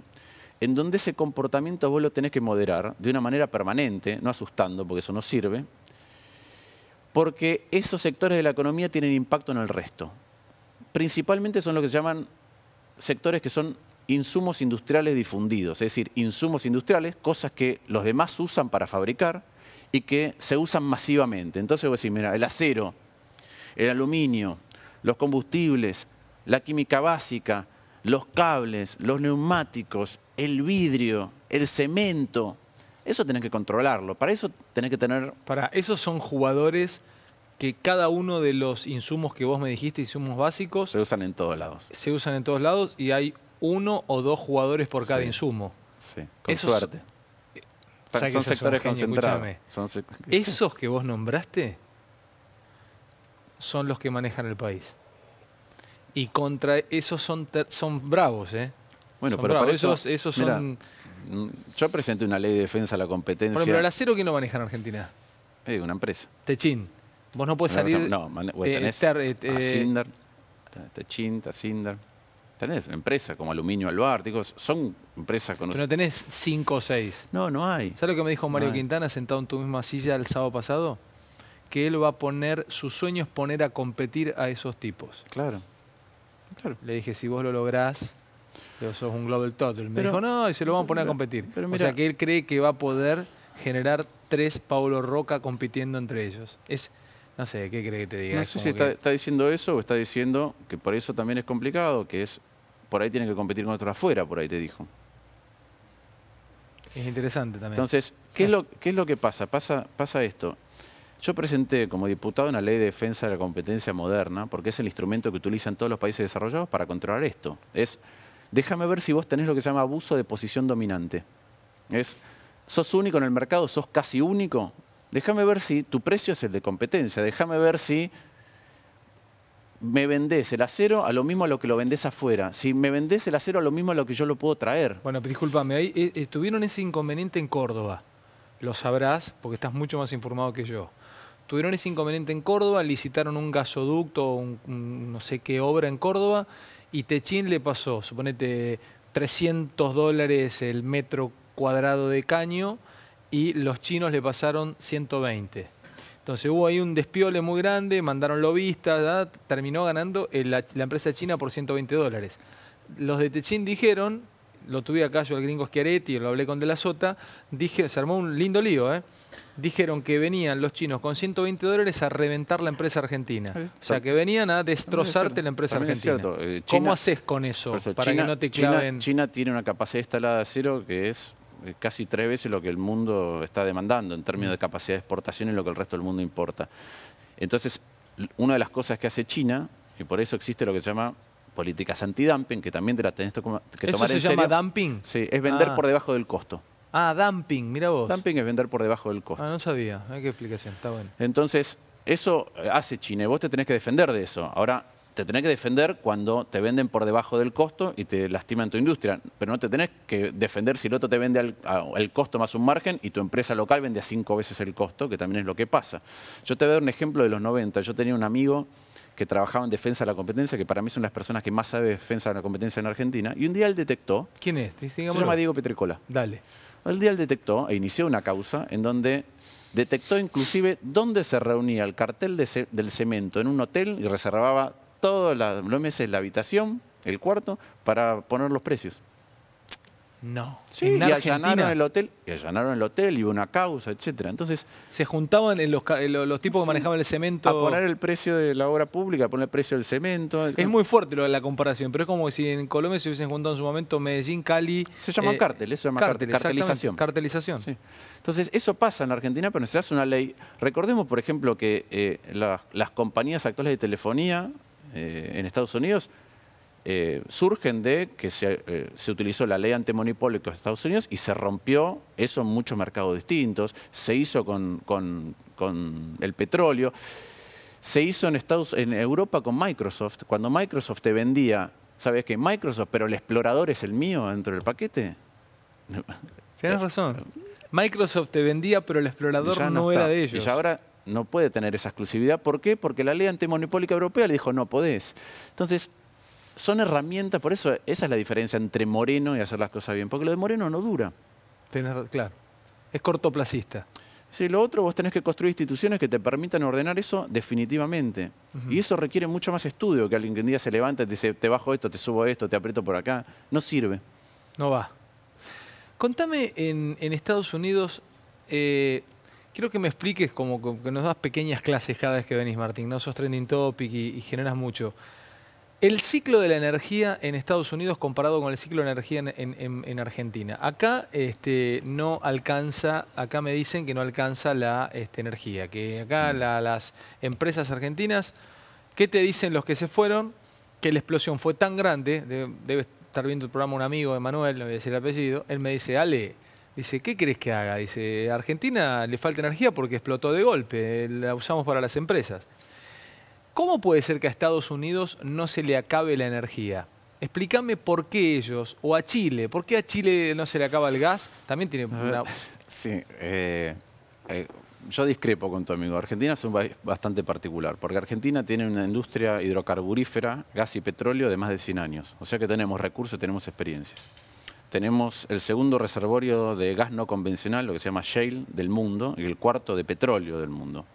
en donde ese comportamiento vos lo tenés que moderar de una manera permanente, no asustando, porque eso no sirve, porque esos sectores de la economía tienen impacto en el resto. Principalmente son lo que se llaman sectores que son insumos industriales difundidos, es decir, insumos industriales, cosas que los demás usan para fabricar y que se usan masivamente. Entonces vos decís, mira, el acero, el aluminio, los combustibles, la química básica, los cables, los neumáticos, el vidrio, el cemento, eso tenés que controlarlo. Para eso tenés que tener... Para, esos son jugadores que cada uno de los insumos que vos me dijiste, insumos básicos... Se usan en todos lados. Se usan en todos lados y hay uno o dos jugadores por cada insumo. Sí, con suerte. son sectores concentrados. esos que vos nombraste son los que manejan el país. Y contra esos son, son bravos, ¿eh? Bueno, pero eso, esos, son... Mm, yo presenté una ley de defensa a la competencia. pero el acero, ¿quién lo maneja en Argentina? Eh, una empresa. Techín. Vos no puedes salir... No, eh, eh, Techín, Tenés empresas como Aluminio Albárticos, son empresas conocidas. Pero tenés cinco o seis. No, no hay. ¿Sabes lo que me dijo Mario Quintana sentado en tu misma silla el sábado pasado? Que él va a poner, su sueño es poner a competir a esos tipos. Claro. claro. Le dije, si vos lo lográs, sos un Global Total. Me dijo, no, y se lo van a poner a competir. o sea que él cree que va a poder generar tres Paulo Roca compitiendo entre ellos. Es. No sé, ¿qué cree que te diga? No sé si está, diciendo eso o está diciendo que por eso también es complicado, que es por ahí tiene que competir con otro afuera, por ahí te dijo. Es interesante también. Entonces, ¿qué, es, lo, qué es lo que pasa? pasa? Pasa esto. Yo presenté como diputado una ley de defensa de la competencia moderna, porque es el instrumento que utilizan todos los países desarrollados para controlar esto. Es, déjame ver si vos tenés lo que se llama abuso de posición dominante. Es, sos único en el mercado, sos casi único. Déjame ver si tu precio es el de competencia, déjame ver si me vendés el acero a lo mismo a lo que lo vendés afuera. Si me vendés el acero a lo mismo a lo que yo lo puedo traer. Bueno, discúlpame, ahí eh, tuvieron ese inconveniente en Córdoba. Lo sabrás porque estás mucho más informado que yo. Tuvieron ese inconveniente en Córdoba, licitaron un gasoducto, no sé qué obra en Córdoba, y Techín le pasó, suponete, 300 dólares el metro cuadrado de caño y los chinos le pasaron 120 entonces hubo ahí un despiole muy grande, mandaron lobistas, terminó ganando la, empresa china por 120 dólares. Los de Techín dijeron, lo tuve acá yo el gringo Schiaretti, lo hablé con De la Sota, se armó un lindo lío, ¿eh? dijeron que venían los chinos con 120 dólares a reventar la empresa argentina. O sea, que venían a destrozarte la empresa argentina. Eh, ¿Cómo haces con eso, para que no te claven? China, tiene una capacidad instalada de cero que es eh, casi tres veces lo que el mundo está demandando en términos de mm. capacidad de exportación y lo que el resto del mundo importa. Entonces, una de las cosas que hace China, y por eso existe lo que se llama políticas antidumping, que también te la tenés que tomar ¿Eso se llama dumping? Sí, es vender ah. por debajo del costo. Ah, dumping, mira vos. Dumping es vender por debajo del costo. Ah, no sabía. Hay que explicación, está bueno. Entonces, eso hace China y vos te tenés que defender de eso. Ahora, te tenés que defender cuando te venden por debajo del costo y te lastiman tu industria, pero no te tenés que defender si el otro te vende al, costo más un margen y tu empresa local vende a cinco veces el costo, que también es lo que pasa. Yo te voy a dar un ejemplo de los 90. Yo tenía un amigo que trabajaba en defensa de la competencia, que para mí son las personas que más sabe de defensa de la competencia en Argentina, y un día él detectó... ¿Quién es? Se llama Diego Petricola. Dale. El día él detectó e inició una causa en donde detectó inclusive dónde se reunía el cartel del cemento en un hotel y reservaba todos los meses la habitación, el cuarto, para poner los precios. No. y allanaron el hotel, y allanaron el hotel, y una causa, etcétera. Entonces. Se juntaban en los, tipos que manejaban el cemento. A poner el precio de la obra pública, a poner el precio del cemento. Es muy fuerte la comparación, pero es como si en Colombia se hubiesen juntado en su momento Medellín, Cali. Se llama eh, cártel, eso se llama cartelización. Cartelización. Entonces, eso pasa en Argentina, pero se hace una ley. Recordemos, por ejemplo, que eh, las compañías actuales de telefonía eh, en Estados Unidos eh, surgen de que se, eh, utilizó la ley antimonopolio de Estados Unidos y se rompió eso en muchos mercados distintos, se hizo con, con, el petróleo, se hizo en, Estados, en Europa con Microsoft, cuando Microsoft te vendía, ¿sabes qué? Microsoft, pero el explorador es el mío dentro del paquete. Tienes razón. Microsoft te vendía, pero el explorador no, era de ellos. Y ahora no puede tener esa exclusividad. ¿Por qué? Porque la ley antimonopólica europea le dijo, no podés. Entonces, son herramientas, por eso esa es la diferencia entre Moreno y hacer las cosas bien, porque lo de Moreno no dura. claro, es cortoplacista. Sí, lo otro, vos tenés que construir instituciones que te permitan ordenar eso definitivamente. Y eso requiere mucho más estudio que alguien que un día se levanta y te dice, te bajo esto, te subo esto, te aprieto por acá. No sirve. No va. Contame en, Estados Unidos, eh, Quiero que me expliques, como que nos das pequeñas clases cada vez que venís, Martín, no sos trending topic y, generas mucho. El ciclo de la energía en Estados Unidos comparado con el ciclo de energía en, Argentina. Acá este, no alcanza, acá me dicen que no alcanza la este, energía, que acá mm. las empresas argentinas, ¿qué te dicen los que se fueron? Que la explosión fue tan grande, debe estar viendo el programa un amigo, Manuel, no voy a decir el apellido, él me dice, Ale, Dice, ¿qué crees que haga? Dice, a Argentina le falta energía porque explotó de golpe, la usamos para las empresas. ¿Cómo puede ser que a Estados Unidos no se le acabe la energía? Explícame por qué ellos, o a Chile, ¿por qué a Chile no se le acaba el gas? También tiene Sí, eh, eh, yo discrepo con tu amigo. Argentina es un país bastante particular, porque Argentina tiene una industria hidrocarburífera, gas y petróleo de más de 100 años. O sea que tenemos recursos, tenemos experiencias tenemos el segundo reservorio de gas no convencional, lo que se llama shale, del mundo, y el cuarto de petróleo del mundo.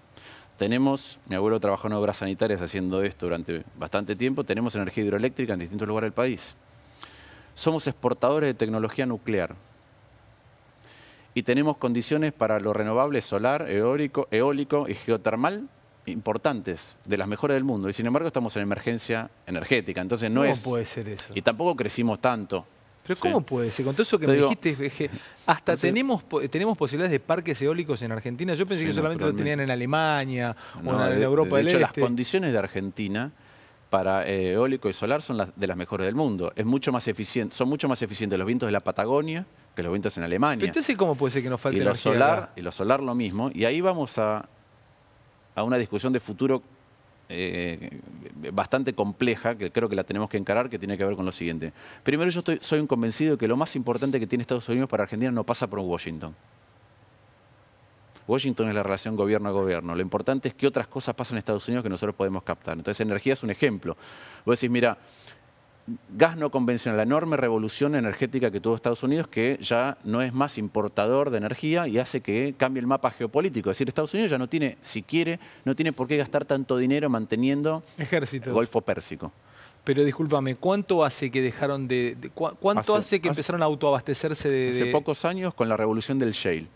Tenemos, mi abuelo trabajó en obras sanitarias haciendo esto durante bastante tiempo, tenemos energía hidroeléctrica en distintos lugares del país. Somos exportadores de tecnología nuclear. Y tenemos condiciones para lo renovable solar, eólico, eólico y geotermal importantes, de las mejores del mundo. Y sin embargo estamos en emergencia energética. Entonces no ¿Cómo es... puede ser eso? Y tampoco crecimos tanto. Pero ¿cómo puede ser? Con todo eso que me dijiste, hasta tenemos, tenemos posibilidades de parques eólicos en Argentina. Yo pensé que solamente lo tenían en Alemania o en, Europa del de hecho, Las este. condiciones de Argentina para eh, eólico y solar son las, de las mejores del mundo. Es mucho más eficiente, son mucho más eficientes los vientos de la Patagonia que los vientos en Alemania. Entonces, ¿cómo puede ser que nos falte y lo solar Y lo solar lo mismo. Y ahí vamos a, a una discusión de futuro eh, bastante compleja, que creo que la tenemos que encarar, que tiene que ver con lo siguiente. Primero, yo estoy, soy un convencido de que lo más importante que tiene Estados Unidos para Argentina no pasa por Washington. Washington es la relación gobierno a gobierno. Lo importante es que otras cosas pasan en Estados Unidos que nosotros podemos captar. Entonces, energía es un ejemplo. Vos decís, mira, gas no convencional, la enorme revolución energética que tuvo Estados Unidos, que ya no es más importador de energía y hace que cambie el mapa geopolítico. Es decir, Estados Unidos ya no tiene, si quiere, no tiene por qué gastar tanto dinero manteniendo ejército el Golfo Pérsico. Pero discúlpame, ¿cuánto hace que dejaron de, cuánto hace, que empezaron a autoabastecerse de, Hace pocos años con la revolución del shale.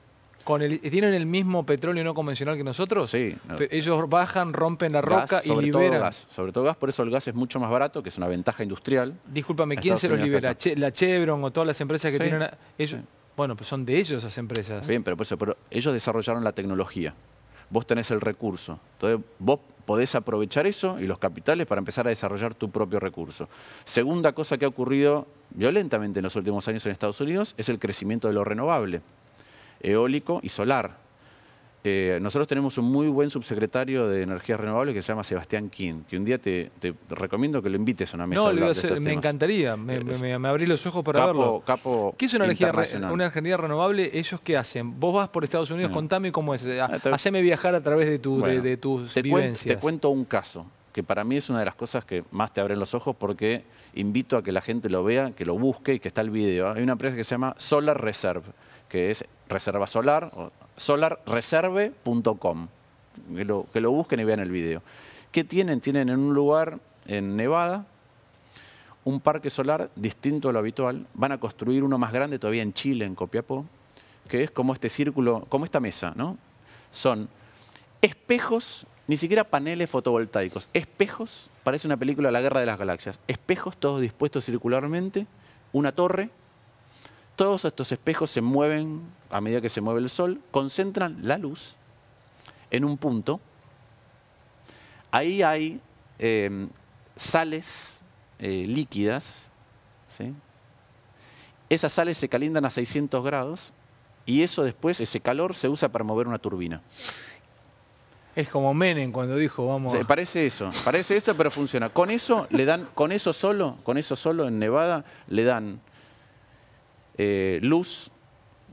¿Tienen el mismo petróleo no convencional que nosotros? Sí. Ellos bajan, rompen la roca y liberan. gas, sobre todo gas, por eso el gas es mucho más barato, que es una ventaja industrial. Discúlpame, ¿quién se los libera? ¿La Chevron o todas las empresas que tienen? Ellos, Bueno, pues son de ellos esas empresas. Bien, pero, por pero ellos desarrollaron la tecnología. Vos tenés el recurso. Entonces, vos podés aprovechar eso y los capitales para empezar a desarrollar tu propio recurso. Segunda cosa que ha ocurrido violentamente en los últimos años en Estados Unidos es el crecimiento de lo renovable eólico y solar. Eh, nosotros tenemos un muy buen subsecretario de Energías Renovables que se llama Sebastián King, que un día te, recomiendo que lo invites a una mesa. No, me encantaría, eh, me, abrí los ojos para verlo. ¿Qué es una energía, renovable? ¿Ellos qué hacen? Vos vas por Estados Unidos, mm. contame cómo es. Haceme viajar a través de, tus vivencias. te cuento un caso que para mí es una de las cosas que más te abren los ojos porque invito a que la gente lo vea, que lo busque y que está el video. Hay una empresa que se llama Solar Reserve, que es Reserva Solar, solarreserve.com. Que lo, que lo busquen y vean el video. ¿Qué tienen? Tienen en un lugar en Nevada un parque solar distinto a lo habitual. Van a construir uno más grande todavía en Chile, en Copiapó, que es como este círculo, como esta mesa, ¿no? Son espejos, ni siquiera paneles fotovoltaicos, espejos, parece una película La Guerra de las Galaxias, espejos todos dispuestos circularmente, una torre todos estos espejos se mueven a medida que se mueve el sol, concentran la luz en un punto. Ahí hay em, sales eh, líquidas. Esas sales se calientan a 600 grados y eso después, ese calor, se usa para mover una turbina. Es como Menem cuando dijo, vamos. Sí, parece eso, parece eso, pero funciona. Con eso le dan, con eso solo, con eso solo en Nevada le dan eh, luz,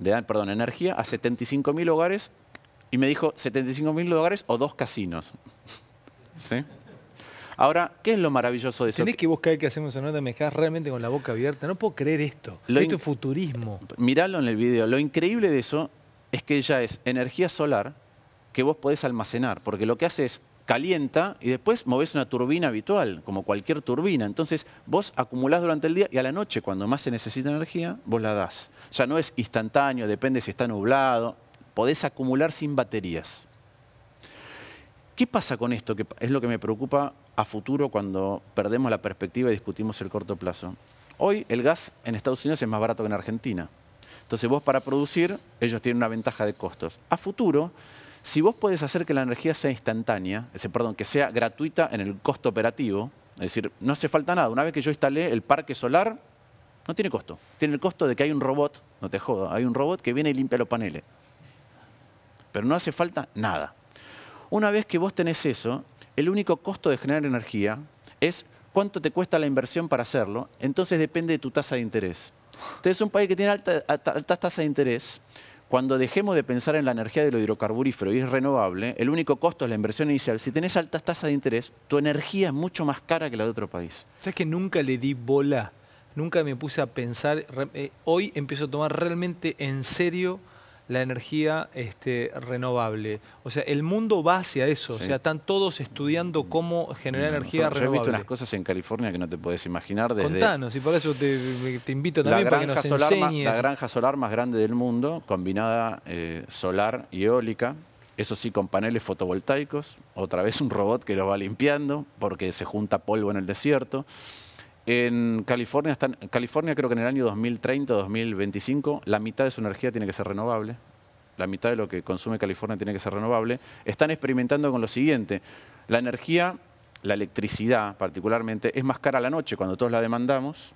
perdón, energía a 75.000 mil hogares y me dijo 75.000 mil hogares o dos casinos. ¿Sí? Ahora, ¿qué es lo maravilloso de eso? Tenés que buscar que hacemos un nota, me quedas realmente con la boca abierta. No puedo creer esto. Lo esto es futurismo. Miralo en el video. Lo increíble de eso es que ya es energía solar que vos podés almacenar, porque lo que hace es calienta y después mueves una turbina habitual, como cualquier turbina. Entonces vos acumulás durante el día y a la noche, cuando más se necesita energía, vos la das. Ya no es instantáneo, depende si está nublado. Podés acumular sin baterías. ¿Qué pasa con esto? Que es lo que me preocupa a futuro cuando perdemos la perspectiva y discutimos el corto plazo. Hoy el gas en Estados Unidos es más barato que en Argentina. Entonces vos para producir, ellos tienen una ventaja de costos. A futuro, si vos puedes hacer que la energía sea instantánea, ese, perdón, que sea gratuita en el costo operativo, es decir, no hace falta nada. Una vez que yo instalé el parque solar, no tiene costo. Tiene el costo de que hay un robot, no te jodo, hay un robot que viene y limpia los paneles. Pero no hace falta nada. Una vez que vos tenés eso, el único costo de generar energía es cuánto te cuesta la inversión para hacerlo, entonces depende de tu tasa de interés. Entonces, un país que tiene altas tasas tasa de interés, cuando dejemos de pensar en la energía de lo hidrocarburífero y es renovable, el único costo es la inversión inicial. Si tenés altas tasas de interés, tu energía es mucho más cara que la de otro país. ¿Sabes que nunca le di bola? Nunca me puse a pensar. Eh, hoy empiezo a tomar realmente en serio la energía este, renovable. O sea, el mundo va hacia eso. O sea, están todos estudiando cómo generar mm, energía renovable. Yo he visto unas cosas en California que no te puedes imaginar. Desde Contanos, y por eso te, invito también para que nos enseñes. la granja solar más grande del mundo, combinada eh, solar y eólica. Eso sí, con paneles fotovoltaicos. Otra vez un robot que lo va limpiando porque se junta polvo en el desierto. En California, California creo que en el año 2030, 2025, la mitad de su energía tiene que ser renovable. La mitad de lo que consume California tiene que ser renovable. Están experimentando con lo siguiente. La energía, la electricidad particularmente, es más cara a la noche cuando todos la demandamos,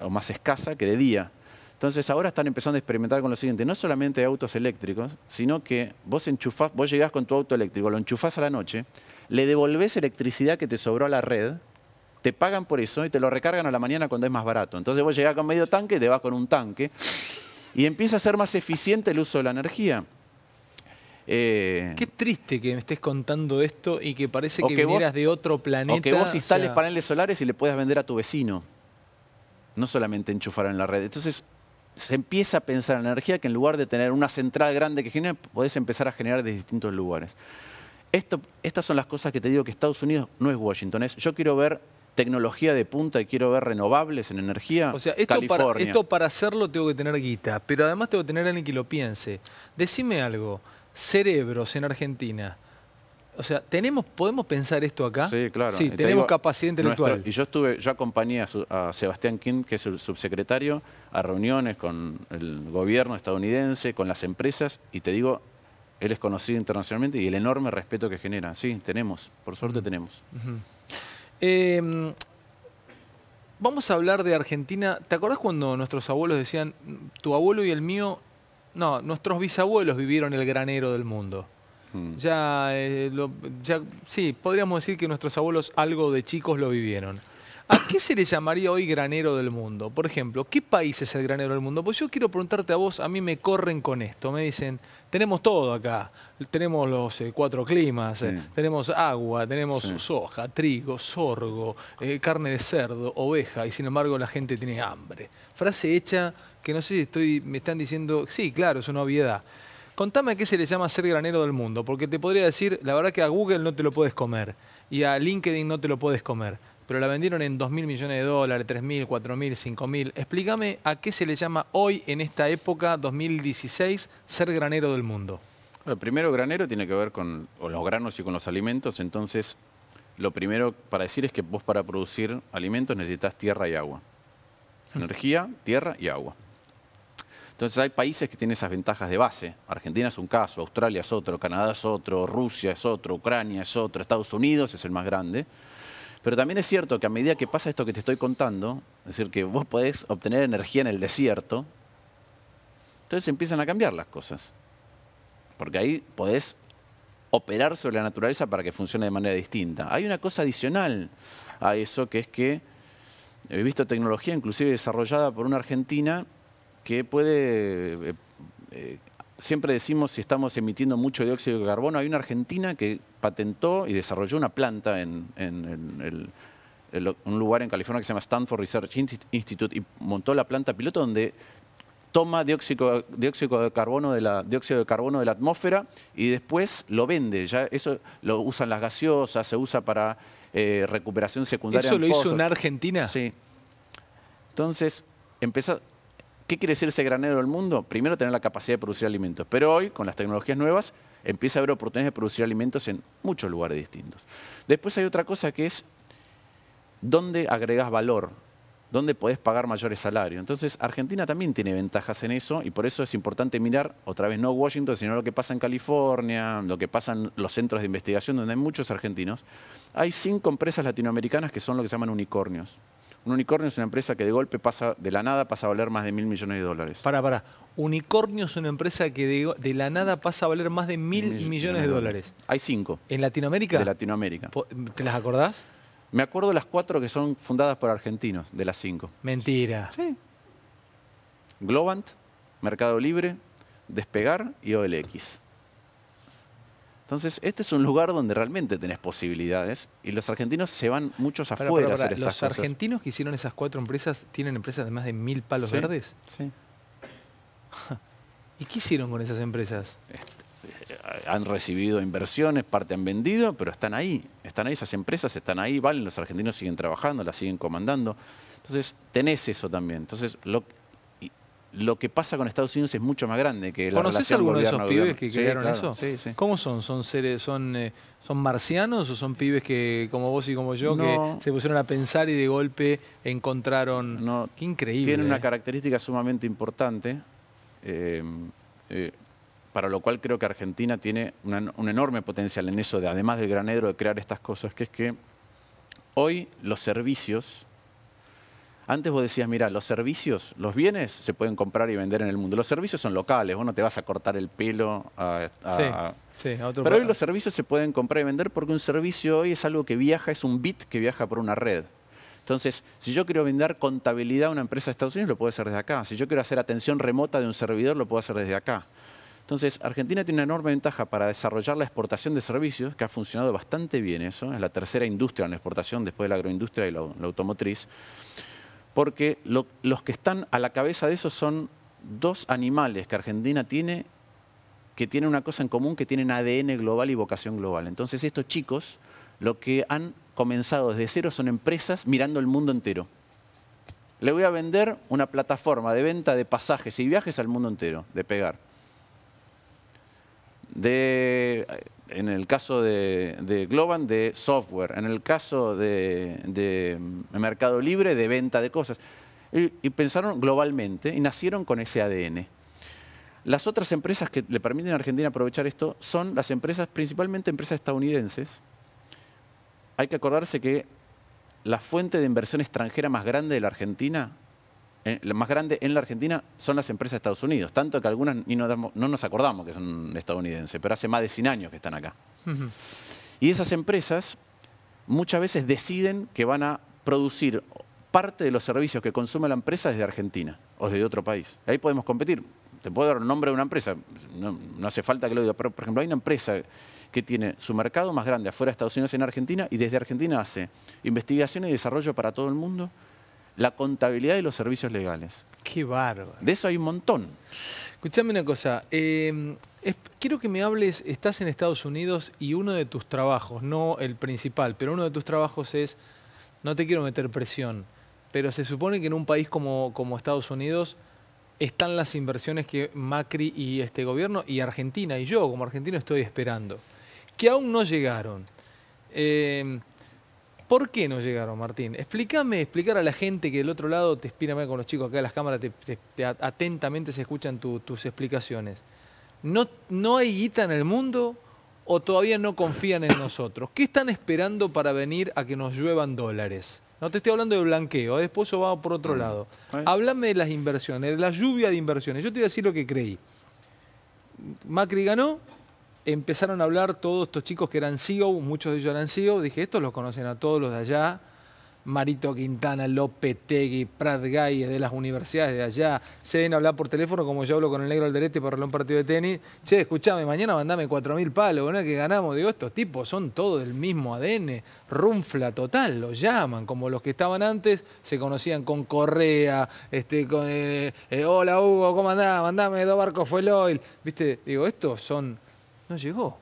o más escasa que de día. Entonces ahora están empezando a experimentar con lo siguiente, no solamente autos eléctricos, sino que vos enchufás, vos llegás con tu auto eléctrico, lo enchufás a la noche, le devolvés electricidad que te sobró a la red te pagan por eso y te lo recargan a la mañana cuando es más barato. Entonces vos llegás con medio tanque y te vas con un tanque y empieza a ser más eficiente el uso de la energía. Eh, Qué triste que me estés contando esto y que parece que, vienes de otro planeta. O que vos instales paneles solares y le puedas vender a tu vecino. No solamente enchufar en la red. Entonces se empieza a pensar en la energía que en lugar de tener una central grande que genera, podés empezar a generar desde distintos lugares. Esto, estas son las cosas que te digo que Estados Unidos no es Washington. Es, yo quiero ver tecnología de punta y quiero ver renovables en energía, o sea, esto Para, hacerlo tengo que tener guita, pero además tengo que tener alguien que lo piense. Decime algo, cerebros en Argentina. O sea, ¿tenemos, ¿podemos pensar esto acá? Sí, claro. Sí, tenemos capacidad intelectual. y yo estuve, yo acompañé a, Sebastián King, que es el subsecretario, a reuniones con el gobierno estadounidense, con las empresas, y te digo, él es conocido internacionalmente y el enorme respeto que genera. Sí, tenemos, por suerte tenemos. Em, vamos a hablar de Argentina. ¿Te acordás cuando nuestros abuelos decían, tu abuelo y el mío, no, nuestros bisabuelos vivieron el granero del mundo? Mm. Eh, ya, sí, podríamos decir que nuestros abuelos algo de chicos lo vivieron. ¿A qué se le llamaría hoy granero del mundo? Por ejemplo, ¿qué país es el granero del mundo? Pues yo quiero preguntarte a vos, a mí me corren con esto, me dicen, tenemos todo acá, tenemos los eh, cuatro climas, eh, tenemos agua, tenemos soja, trigo, sorgo, eh, carne de cerdo, oveja, y sin embargo la gente tiene hambre. Frase hecha que no sé si estoy, me están diciendo, sí, claro, es una obviedad. Contame a qué se le llama ser granero del mundo, porque te podría decir, la verdad que a Google no te lo puedes comer y a LinkedIn no te lo puedes comer pero la vendieron en 2.000 millones de dólares, 3.000, 4.000, 5.000. Explícame a qué se le llama hoy, en esta época, 2016, ser granero del mundo. El primero, granero tiene que ver con los granos y con los alimentos, entonces lo primero para decir es que vos para producir alimentos necesitas tierra y agua. Energía, tierra y agua. Entonces hay países que tienen esas ventajas de base. Argentina es un caso, Australia es otro, Canadá es otro, Rusia es otro, Ucrania es otro, Estados Unidos es el más grande. Pero también es cierto que a medida que pasa esto que te estoy contando, es decir, que vos podés obtener energía en el desierto, entonces empiezan a cambiar las cosas. Porque ahí podés operar sobre la naturaleza para que funcione de manera distinta. Hay una cosa adicional a eso, que es que he visto tecnología inclusive desarrollada por una argentina que puede eh, eh, siempre decimos si estamos emitiendo mucho dióxido de carbono. Hay una argentina que patentó y desarrolló una planta en, un lugar en California que se llama Stanford Research Institute y montó la planta piloto donde toma dióxido, de carbono de la dióxido de carbono de la atmósfera y después lo vende. eso lo usan las gaseosas, se usa para eh, recuperación secundaria. Eso lo hizo una Argentina. Sí. Entonces, empezó, ¿Qué quiere decir ese granero del mundo? Primero, tener la capacidad de producir alimentos. Pero hoy, con las tecnologías nuevas, empieza a haber oportunidades de producir alimentos en muchos lugares distintos. Después hay otra cosa que es dónde agregas valor, dónde podés pagar mayores salarios. Entonces, Argentina también tiene ventajas en eso y por eso es importante mirar, otra vez, no Washington, sino lo que pasa en California, lo que pasa en los centros de investigación donde hay muchos argentinos. Hay cinco empresas latinoamericanas que son lo que se llaman unicornios unicornio es una empresa que de golpe pasa, de la nada pasa a valer más de mil millones de dólares. Para, para. Unicornio es una empresa que de, la nada pasa a valer más de mil, millones, de dólares. Hay cinco. ¿En Latinoamérica? De Latinoamérica. ¿Te las acordás? Me acuerdo las cuatro que son fundadas por argentinos, de las cinco. Mentira. Sí. Globant, Mercado Libre, Despegar y OLX. Entonces, este es un lugar donde realmente tenés posibilidades y los argentinos se van muchos afuera ¿Los argentinos que hicieron esas cuatro empresas tienen empresas de más de mil palos verdes? Sí. ¿Y qué hicieron con esas empresas? Este, han recibido inversiones, parte han vendido, pero están ahí. Están ahí esas empresas, están ahí, valen, los argentinos siguen trabajando, las siguen comandando. Entonces, tenés eso también. Entonces, lo, lo que pasa con Estados Unidos es mucho más grande que la ¿Conoces alguno de esos pibes que crearon eso? Sí, sí. ¿Cómo son? ¿Son seres, son, eh, son marcianos o son pibes que, como vos y como yo, que se pusieron a pensar y de golpe encontraron. No. Qué increíble. Tienen una eh. característica sumamente importante. Eh, para lo cual creo que Argentina tiene un enorme potencial en eso, de, además del granero de crear estas cosas, que es que hoy los servicios antes vos decías, mira, los servicios, los bienes se pueden comprar y vender en el mundo. Los servicios son locales, vos no te vas a cortar el pelo a, sí, sí, a otro Pero hoy los servicios se pueden comprar y vender porque un servicio hoy es algo que viaja, es un bit que viaja por una red. Entonces, si yo quiero vender contabilidad a una empresa de Estados Unidos, lo puedo hacer desde acá. Si yo quiero hacer atención remota de un servidor, lo puedo hacer desde acá. Entonces, Argentina tiene una enorme ventaja para desarrollar la exportación de servicios, que ha funcionado bastante bien eso, es la tercera industria en la exportación después de la agroindustria y la automotriz porque los que están a la cabeza de eso son dos animales que Argentina tiene que tienen una cosa en común, que tienen ADN global y vocación global. Entonces estos chicos lo que han comenzado desde cero son empresas mirando el mundo entero. Le voy a vender una plataforma de venta de pasajes y viajes al mundo entero, de pegar. De en el caso de, Globan, de software, en el caso de, mm, Mercado Libre, de venta de cosas. y, pensaron globalmente y nacieron con ese ADN. Las otras empresas que le permiten a Argentina aprovechar esto son las empresas, principalmente empresas estadounidenses. Hay que acordarse que la fuente de inversión extranjera más grande de la Argentina la más grande en la Argentina son las empresas de Estados Unidos, tanto que algunas ni nos no nos acordamos que son estadounidenses, pero hace más de 100 años que están acá. Y esas empresas muchas veces deciden que van a producir parte de los servicios que consume la empresa desde Argentina o desde otro país. Ahí podemos competir. Te puedo dar el nombre de una empresa, no, no hace falta que lo diga, pero por ejemplo hay una empresa que tiene su mercado más grande afuera de Estados Unidos en Argentina y desde Argentina hace investigación y desarrollo para todo el mundo, la contabilidad de los servicios legales. Qué bárbaro. De eso hay un montón. Escuchame una cosa. Eh, quiero que me hables, estás en Estados Unidos y uno de tus trabajos, no el principal, pero uno de tus trabajos es, no te quiero meter presión, pero se supone que en un país como, como Estados Unidos están las inversiones que Macri y este gobierno y Argentina y yo como argentino estoy esperando, que aún no llegaron. Eh, ¿Por qué no llegaron, Martín? Explícame, explicar a la gente que del otro lado, te espira con los chicos acá de las cámaras, te, atentamente se escuchan tus explicaciones. ¿No, ¿No hay guita en el mundo o todavía no confían en nosotros? ¿Qué están esperando para venir a que nos lluevan dólares? No te estoy hablando de blanqueo, ¿eh? después eso va por otro mm. lado. Háblame de las inversiones, de la lluvia de inversiones. Yo te voy a decir lo que creí. Macri ganó, empezaron a hablar todos estos chicos que eran CEO, muchos de ellos eran CEO, dije, estos los conocen a todos los de allá, Marito Quintana, López Tegui, Prat Galle de las universidades de allá, se ven a hablar por teléfono como yo hablo con el negro al Alderete para un partido de tenis, che, escuchame, mañana mandame 4.000 palos, ¿no? Que ganamos, digo, estos tipos son todos del mismo ADN, runfla total, los llaman, como los que estaban antes, se conocían con Correa, este, con, eh, eh, hola Hugo, ¿cómo andás? Mandame dos barcos el oil, viste, digo, estos son no llegó.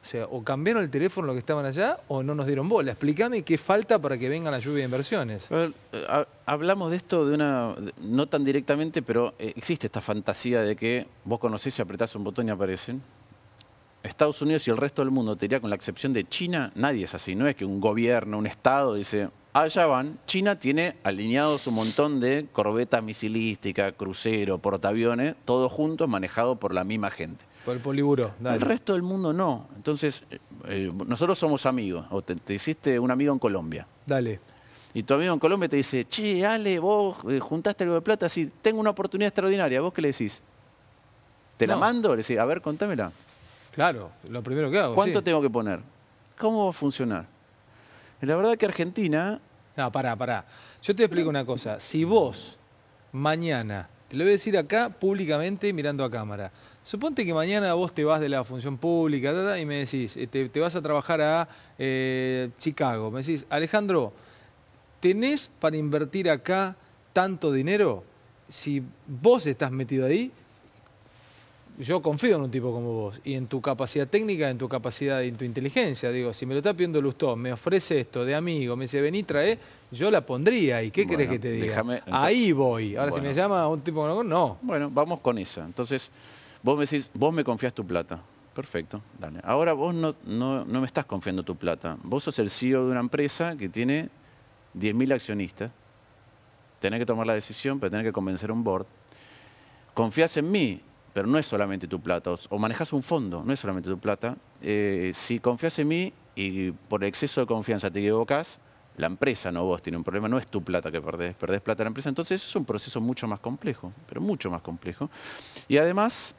O sea, o cambiaron el teléfono lo que estaban allá o no nos dieron bola. Explícame qué falta para que venga la lluvia de inversiones. Eh, hablamos de esto de una, no tan directamente, pero eh, existe esta fantasía de que vos conocés y apretás un botón y aparecen. Estados Unidos y el resto del mundo, con la excepción de China, nadie es así. No es que un gobierno, un Estado dice, allá van. China tiene alineados un montón de corbeta misilística, crucero, portaaviones, todos juntos manejados por la misma gente el poliburo, El resto del mundo no. Entonces, eh, eh, nosotros somos amigos, o te, hiciste un amigo en Colombia. Dale. Y tu amigo en Colombia te dice, che, Ale, vos eh, juntaste algo de plata, Sí, tengo una oportunidad extraordinaria. ¿Vos qué le decís? ¿Te la mando? Le decís, a ver, contámela. Claro, lo primero que hago. ¿Cuánto tengo que poner? ¿Cómo va a funcionar? La verdad que Argentina... No, pará, pará. Yo te explico una cosa. Si vos mañana, te lo voy a decir acá públicamente mirando a cámara, Suponte que mañana vos te vas de la función pública y me decís, eh, te, vas a trabajar a eh, Chicago. Me decís, Alejandro, ¿tenés para invertir acá tanto dinero? Si vos estás metido ahí, yo confío en un tipo como vos y en tu capacidad técnica, en tu capacidad y en tu inteligencia. Digo, si me lo está pidiendo Lustón, me ofrece esto de amigo, me dice, vení, trae, yo la pondría. ¿Y qué crees que te diga? Ahí voy. Ahora, si me llama un tipo no, no. Bueno, vamos con eso. Entonces, Vos me decís, vos me confías tu plata. Perfecto, dale. Ahora vos no, no, no me estás confiando tu plata. Vos sos el CEO de una empresa que tiene 10.000 accionistas. Tenés que tomar la decisión, pero tenés que convencer un board. Confías en mí, pero no es solamente tu plata. O manejas un fondo, no es solamente tu plata. Eh, si confías en mí y por exceso de confianza te equivocas, la empresa, no vos, tiene un problema, no es tu plata que perdés, perdés plata de la empresa. Entonces es un proceso mucho más complejo, pero mucho más complejo. Y además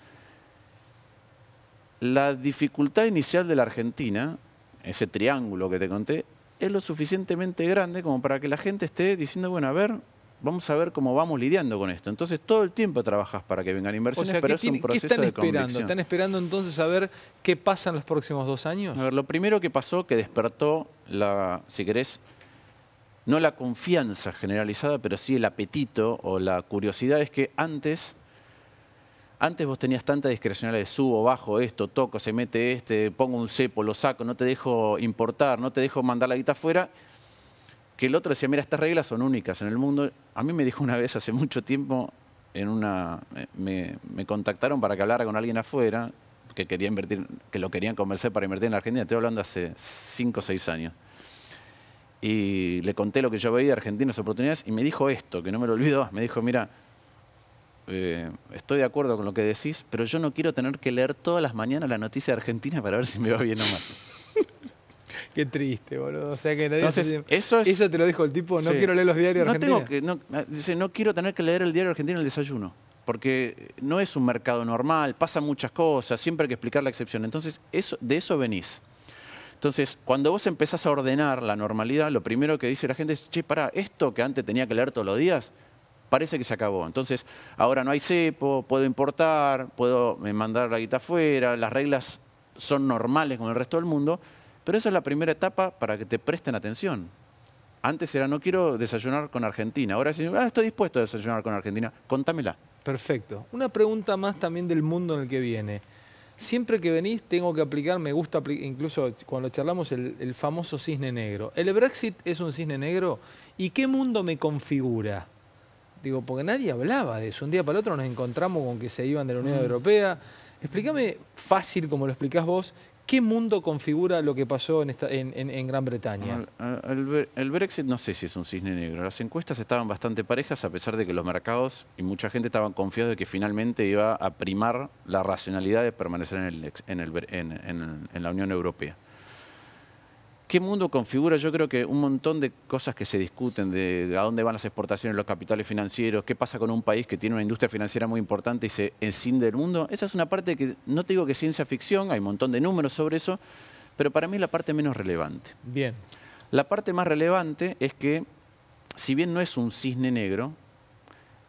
la dificultad inicial de la Argentina, ese triángulo que te conté, es lo suficientemente grande como para que la gente esté diciendo, bueno, a ver, vamos a ver cómo vamos lidiando con esto. Entonces todo el tiempo trabajas para que vengan inversiones, pero es un proceso están de esperando? ¿Están esperando entonces a ver qué pasa en los próximos dos años? A ver, lo primero que pasó que despertó la, si querés, no la confianza generalizada, pero sí el apetito o la curiosidad es que antes antes vos tenías tanta discrecionalidad de subo, bajo, esto, toco, se mete este, pongo un cepo, lo saco, no te dejo importar, no te dejo mandar la guita afuera, que el otro decía, mira, estas reglas son únicas en el mundo. A mí me dijo una vez hace mucho tiempo, en una, me, contactaron para que hablara con alguien afuera, que quería invertir, que lo querían convencer para invertir en Argentina, estoy hablando hace 5 o 6 años. Y le conté lo que yo veía de Argentinas Oportunidades y me dijo esto, que no me lo olvido, me dijo, mira, eh, estoy de acuerdo con lo que decís, pero yo no quiero tener que leer todas las mañanas la noticia de Argentina para ver si me va bien o mal. Qué triste, boludo. O sea que eso, te lo dijo el tipo, no quiero leer los diarios no argentinos. no, ah, dice, no quiero tener que leer el diario argentino en el desayuno, porque no es un mercado normal, pasan muchas cosas, siempre hay que explicar la excepción. Entonces, eso, de eso venís. Entonces, cuando vos empezás a ordenar la normalidad, lo primero que dice la gente es, che, pará, esto que antes tenía que leer todos los días, parece que se acabó. Entonces, ahora no hay cepo, puedo importar, puedo eh, mandar la guita afuera, las reglas son normales con el resto del mundo, pero esa es la primera etapa para que te presten atención. Antes era no quiero desayunar con Argentina, ahora es ah, estoy dispuesto a desayunar con Argentina, contámela. Perfecto. Una pregunta más también del mundo en el que viene. Siempre que venís tengo que aplicar, me gusta, incluso cuando charlamos, el famoso cisne negro. ¿El Brexit es un cisne negro? ¿Y qué mundo me configura? Digo, porque nadie hablaba de eso. Un día para el otro nos encontramos con que se iban de la Unión mm. Europea. Explícame fácil, como lo explicás vos, ¿qué mundo configura lo que pasó en, Gran Bretaña? El, Brexit no sé si es un cisne negro. Las encuestas estaban bastante parejas a pesar de que los mercados y mucha gente estaban confiados de que finalmente iba a primar la racionalidad de permanecer en, la Unión Europea. ¿Qué mundo configura? Yo creo que un montón de cosas que se discuten, de a dónde van las exportaciones, los capitales financieros, qué pasa con un país que tiene una industria financiera muy importante y se encinde el mundo. Esa es una parte que no te digo que es ciencia ficción, hay un montón de números sobre eso, pero para mí es la parte menos relevante. Bien. La parte más relevante es que, si bien no es un cisne negro,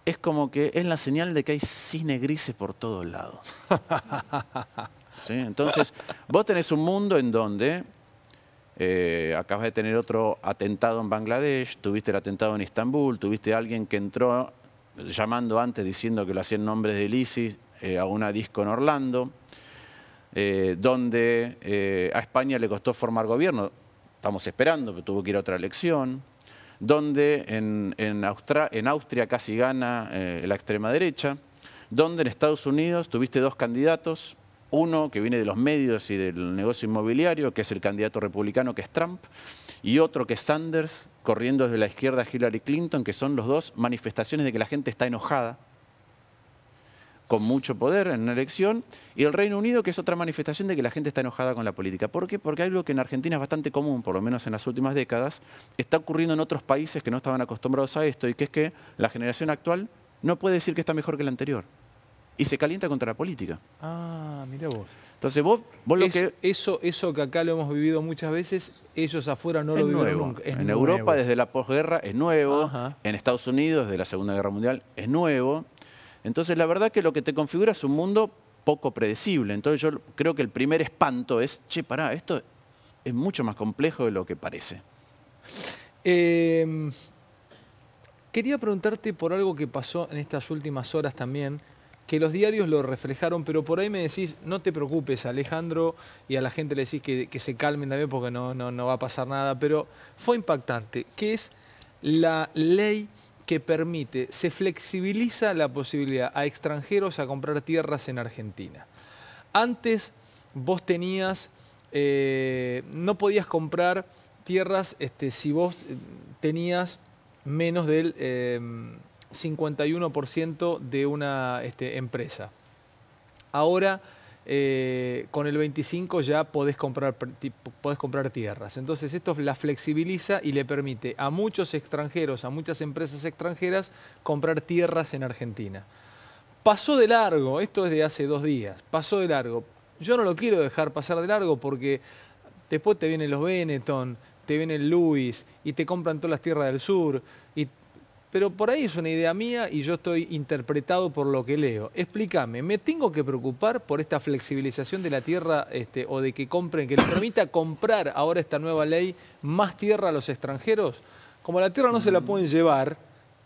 es como que es la señal de que hay cisne grises por todos lados. Entonces, vos tenés un mundo en donde eh, acabas de tener otro atentado en Bangladesh, tuviste el atentado en Estambul, tuviste alguien que entró llamando antes diciendo que lo hacían nombres del ISIS eh, a una disco en Orlando, eh, donde a España le costó formar gobierno, estamos esperando, pero tuvo que ir a otra elección, donde en Austria casi gana la extrema derecha, donde en Estados Unidos tuviste dos candidatos, uno que viene de los medios y del negocio inmobiliario, que es el candidato republicano, que es Trump, y otro que es Sanders, corriendo desde la izquierda Hillary Clinton, que son los dos manifestaciones de que la gente está enojada con mucho poder en una elección, y el Reino Unido, que es otra manifestación de que la gente está enojada con la política. ¿Por qué? Porque algo que en Argentina es bastante común, por lo menos en las últimas décadas, está ocurriendo en otros países que no estaban acostumbrados a esto, y que es que la generación actual no puede decir que está mejor que la anterior y se calienta contra la política. Ah, mira vos. Entonces vos, vos lo que... Eso, eso que acá lo hemos vivido muchas veces, ellos afuera no lo en Europa desde la posguerra es nuevo, en Estados Unidos desde la Segunda Guerra Mundial es nuevo. Entonces la verdad que lo que te configura es un mundo poco predecible. Entonces yo creo que el primer espanto es, che, pará, esto es mucho más complejo de lo que parece. Em, quería preguntarte por algo que pasó en estas últimas horas también, que los diarios lo reflejaron, pero por ahí me decís, no te preocupes Alejandro, y a la gente le decís que, se calmen también porque no, no, no va a pasar nada, pero fue impactante, que es la ley que permite, se flexibiliza la posibilidad a extranjeros a comprar tierras en Argentina. Antes vos tenías, eh, no podías comprar tierras este, si vos eh, tenías menos del... Eh, 51% de una este, empresa. Ahora, eh, con el 25 ya podés comprar, comprar tierras. Entonces esto la flexibiliza y le permite a muchos extranjeros, a muchas empresas extranjeras, comprar tierras en Argentina. Pasó de largo, esto es de hace dos días, pasó de largo. Yo no lo quiero dejar pasar de largo porque después te vienen los Benetton, te vienen Luis y te compran todas las tierras del sur y pero por ahí es una idea mía y yo estoy interpretado por lo que leo. Explícame, ¿me tengo que preocupar por esta flexibilización de la tierra este, o de que compren, que les permita comprar ahora esta nueva ley más tierra a los extranjeros? Como la tierra no se la pueden llevar,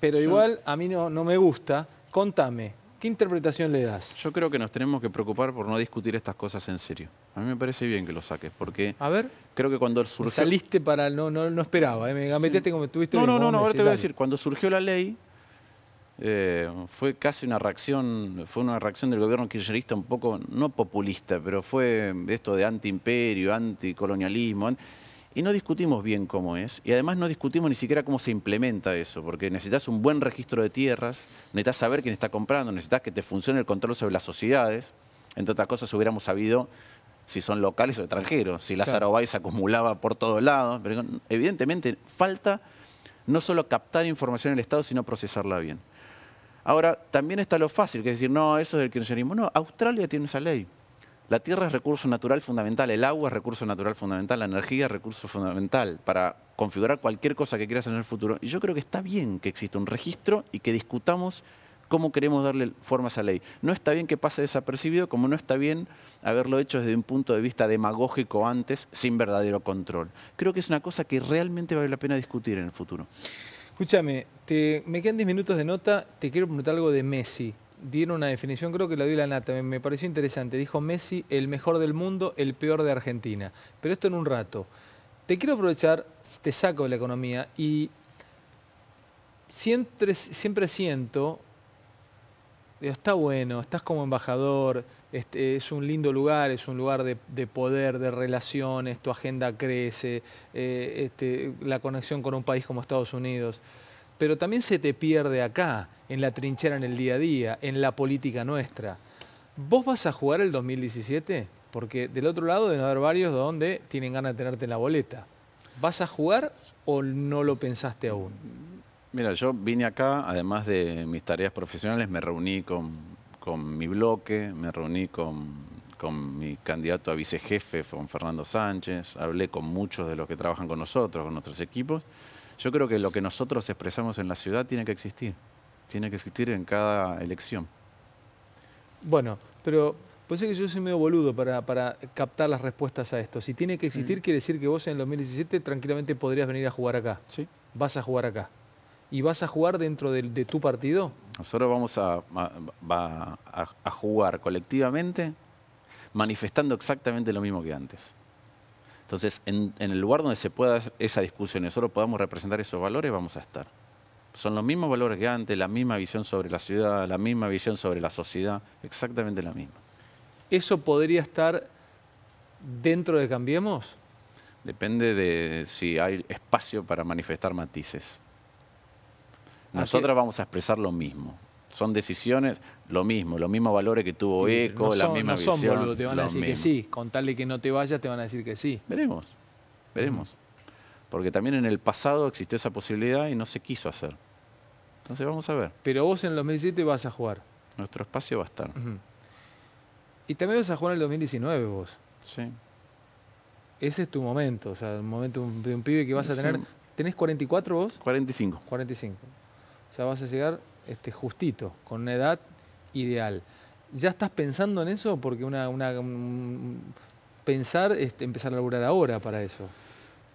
pero igual a mí no, no me gusta, contame, ¿Qué interpretación le das? Yo creo que nos tenemos que preocupar por no discutir estas cosas en serio. A mí me parece bien que lo saques, porque a ver, creo que cuando surgió... saliste para... No, no, no esperaba, ¿eh? me metiste como estuviste... No, no, no, ahora te voy a decir, cuando surgió la ley, eh, fue casi una reacción, fue una reacción del gobierno kirchnerista un poco, no populista, pero fue esto de antiimperio, anticolonialismo. Anti y no discutimos bien cómo es, y además no discutimos ni siquiera cómo se implementa eso, porque necesitas un buen registro de tierras, necesitas saber quién está comprando, necesitas que te funcione el control sobre las sociedades, entre otras cosas hubiéramos sabido si son locales o extranjeros, si Lázaro claro. se acumulaba por todos lados, pero evidentemente falta no solo captar información del Estado, sino procesarla bien. Ahora, también está lo fácil, que es decir, no, eso es del kirchnerismo. No, Australia tiene esa ley. La tierra es recurso natural fundamental, el agua es recurso natural fundamental, la energía es recurso fundamental para configurar cualquier cosa que quieras en el futuro. Y yo creo que está bien que exista un registro y que discutamos cómo queremos darle forma a esa ley. No está bien que pase desapercibido, como no está bien haberlo hecho desde un punto de vista demagógico antes, sin verdadero control. Creo que es una cosa que realmente vale la pena discutir en el futuro. Escúchame, me quedan 10 minutos de nota, te quiero preguntar algo de Messi dieron una definición, creo que la dio la Nata, me, pareció interesante. Dijo Messi, el mejor del mundo, el peor de Argentina. Pero esto en un rato. Te quiero aprovechar, te saco de la economía y siempre, siempre siento, está bueno, estás como embajador, este, es un lindo lugar, es un lugar de, poder, de relaciones, tu agenda crece, eh, este, la conexión con un país como Estados Unidos pero también se te pierde acá, en la trinchera, en el día a día, en la política nuestra. ¿Vos vas a jugar el 2017? Porque del otro lado deben haber varios donde tienen ganas de tenerte en la boleta. ¿Vas a jugar o no lo pensaste aún? Mira, yo vine acá, además de mis tareas profesionales, me reuní con, mi bloque, me reuní con, con mi candidato a vicejefe, con Fernando Sánchez, hablé con muchos de los que trabajan con nosotros, con nuestros equipos. Yo creo que lo que nosotros expresamos en la ciudad tiene que existir, tiene que existir en cada elección. Bueno, pero puede ser que yo soy medio boludo para, captar las respuestas a esto. Si tiene que existir, mm. quiere decir que vos en el 2017 tranquilamente podrías venir a jugar acá. Sí. Vas a jugar acá. ¿Y vas a jugar dentro de, tu partido? Nosotros vamos a jugar colectivamente manifestando exactamente lo mismo que antes. Entonces, en, el lugar donde se pueda esa discusión y nosotros podamos representar esos valores, vamos a estar. Son los mismos valores que antes, la misma visión sobre la ciudad, la misma visión sobre la sociedad, exactamente la misma. ¿Eso podría estar dentro de Cambiemos? Depende de si hay espacio para manifestar matices. Nosotros vamos a expresar lo mismo, son decisiones, lo mismo, los mismos valores que tuvo Eco, la misma no Son, boludo, te van a decir que sí. Con tal de que no te vayas, te van a decir que sí. Veremos, veremos. Porque también en el pasado existió esa posibilidad y no se quiso hacer. Entonces vamos a ver. Pero vos en el 2017 vas a jugar. Nuestro espacio va a estar. Y también vas a jugar en el 2019 vos. Sí. Ese es tu momento, o sea, el momento de un pibe que vas a tener. ¿Tenés 44 vos? 45. 45. O sea, vas a llegar este, justito, con una edad ideal. ¿Ya estás pensando en eso? Porque una, pensar, es este, empezar a laburar ahora para eso.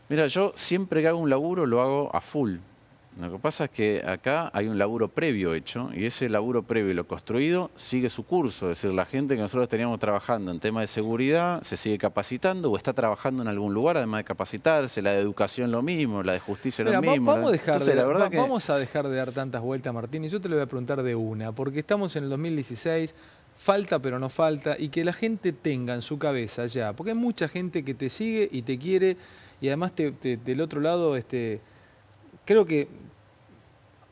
Mira, yo siempre que hago un laburo lo hago a full. Lo que pasa es que acá hay un laburo previo hecho y ese laburo previo y lo construido sigue su curso. Es decir, la gente que nosotros teníamos trabajando en tema de seguridad se sigue capacitando o está trabajando en algún lugar además de capacitarse. La de educación lo mismo, la de justicia lo mismo. Vamos, vamos a dejar de dar tantas vueltas, Martín, y yo te lo voy a preguntar de una, porque estamos en el 2016, falta pero no falta, y que la gente tenga en su cabeza ya, porque hay mucha gente que te sigue y te quiere, y además del otro lado este, creo que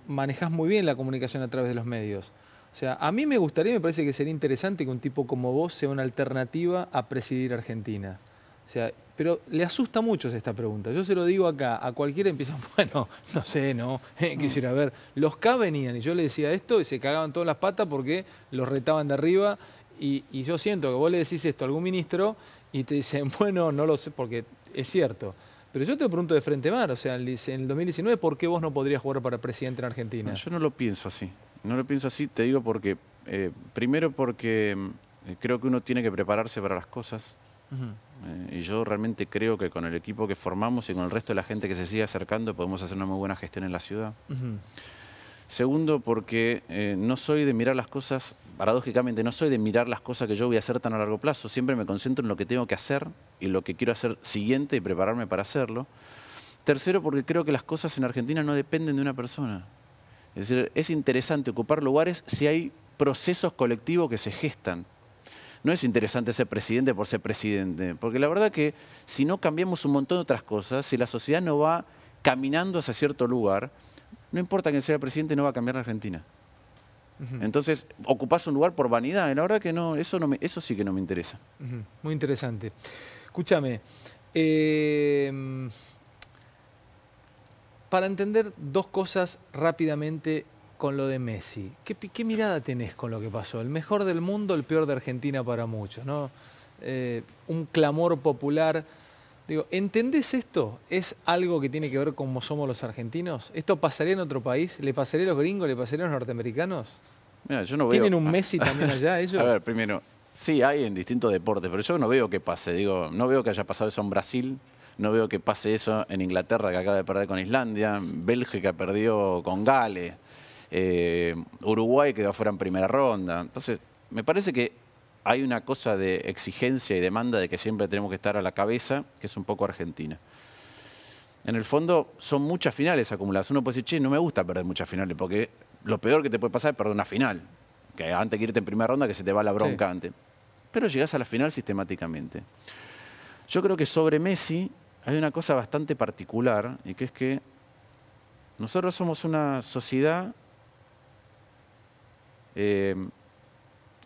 manejás muy bien la comunicación a través de los medios. O sea, a mí me gustaría, me parece que sería interesante que un tipo como vos sea una alternativa a presidir Argentina. O sea, pero le asusta mucho esta pregunta. Yo se lo digo acá, a cualquiera empieza, bueno, no sé, no, quisiera mm. ver. Los K venían y yo le decía esto y se cagaban todas las patas porque los retaban de arriba. Y, y yo siento que vos le decís esto a algún ministro y te dicen, bueno, no lo sé, porque es cierto. Pero yo te pregunto de frente mar, o sea, en el 2019, ¿por qué vos no podrías jugar para presidente en Argentina? yo no lo pienso así. No lo pienso así, te digo porque, eh, primero porque eh, creo que uno tiene que prepararse para las cosas. Eh, y yo realmente creo que con el equipo que formamos y con el resto de la gente que se sigue acercando podemos hacer una muy buena gestión en la ciudad. Segundo, porque eh, no soy de mirar las cosas, paradójicamente, no soy de mirar las cosas que yo voy a hacer tan a largo plazo. Siempre me concentro en lo que tengo que hacer y lo que quiero hacer siguiente y prepararme para hacerlo. Tercero, porque creo que las cosas en Argentina no dependen de una persona. Es decir, es interesante ocupar lugares si hay procesos colectivos que se gestan. No es interesante ser presidente por ser presidente, porque la verdad que si no cambiamos un montón de otras cosas, si la sociedad no va caminando hacia cierto lugar, no importa que sea el presidente, no va a cambiar la Argentina. Entonces, ocupás un lugar por vanidad. en la verdad que no, eso, no me, eso sí que no me interesa. Muy interesante. Escúchame. Em, para entender dos cosas rápidamente con lo de Messi, ¿Qué, mirada tenés con lo que pasó? El mejor del mundo, el peor de Argentina para muchos, ¿no? Eh, un clamor popular Digo, ¿entendés esto? ¿Es algo que tiene que ver con cómo somos los argentinos? ¿Esto pasaría en otro país? ¿Le pasaría a los gringos? ¿Le pasaría a los norteamericanos? Mira, yo no ¿Tienen un Messi también allá ellos? A ver, primero, sí hay en distintos deportes, pero yo no veo que pase. Digo, no veo que haya pasado eso en Brasil, no veo que pase eso en Inglaterra, que acaba de perder con Islandia, Bélgica perdió con Gales, eh, Uruguay quedó fuera en primera ronda. Entonces, me parece que hay una cosa de exigencia y demanda de que siempre tenemos que estar a la cabeza, que es un poco argentina. En el fondo son muchas finales acumuladas. Uno puede decir, che, no me gusta perder muchas finales, porque lo peor que te puede pasar es perder una final. Que antes que irte en primera ronda, que se te va la bronca antes. Pero llegás a la final sistemáticamente. Yo creo que sobre Messi hay una cosa bastante particular, y que es que nosotros somos una sociedad eh,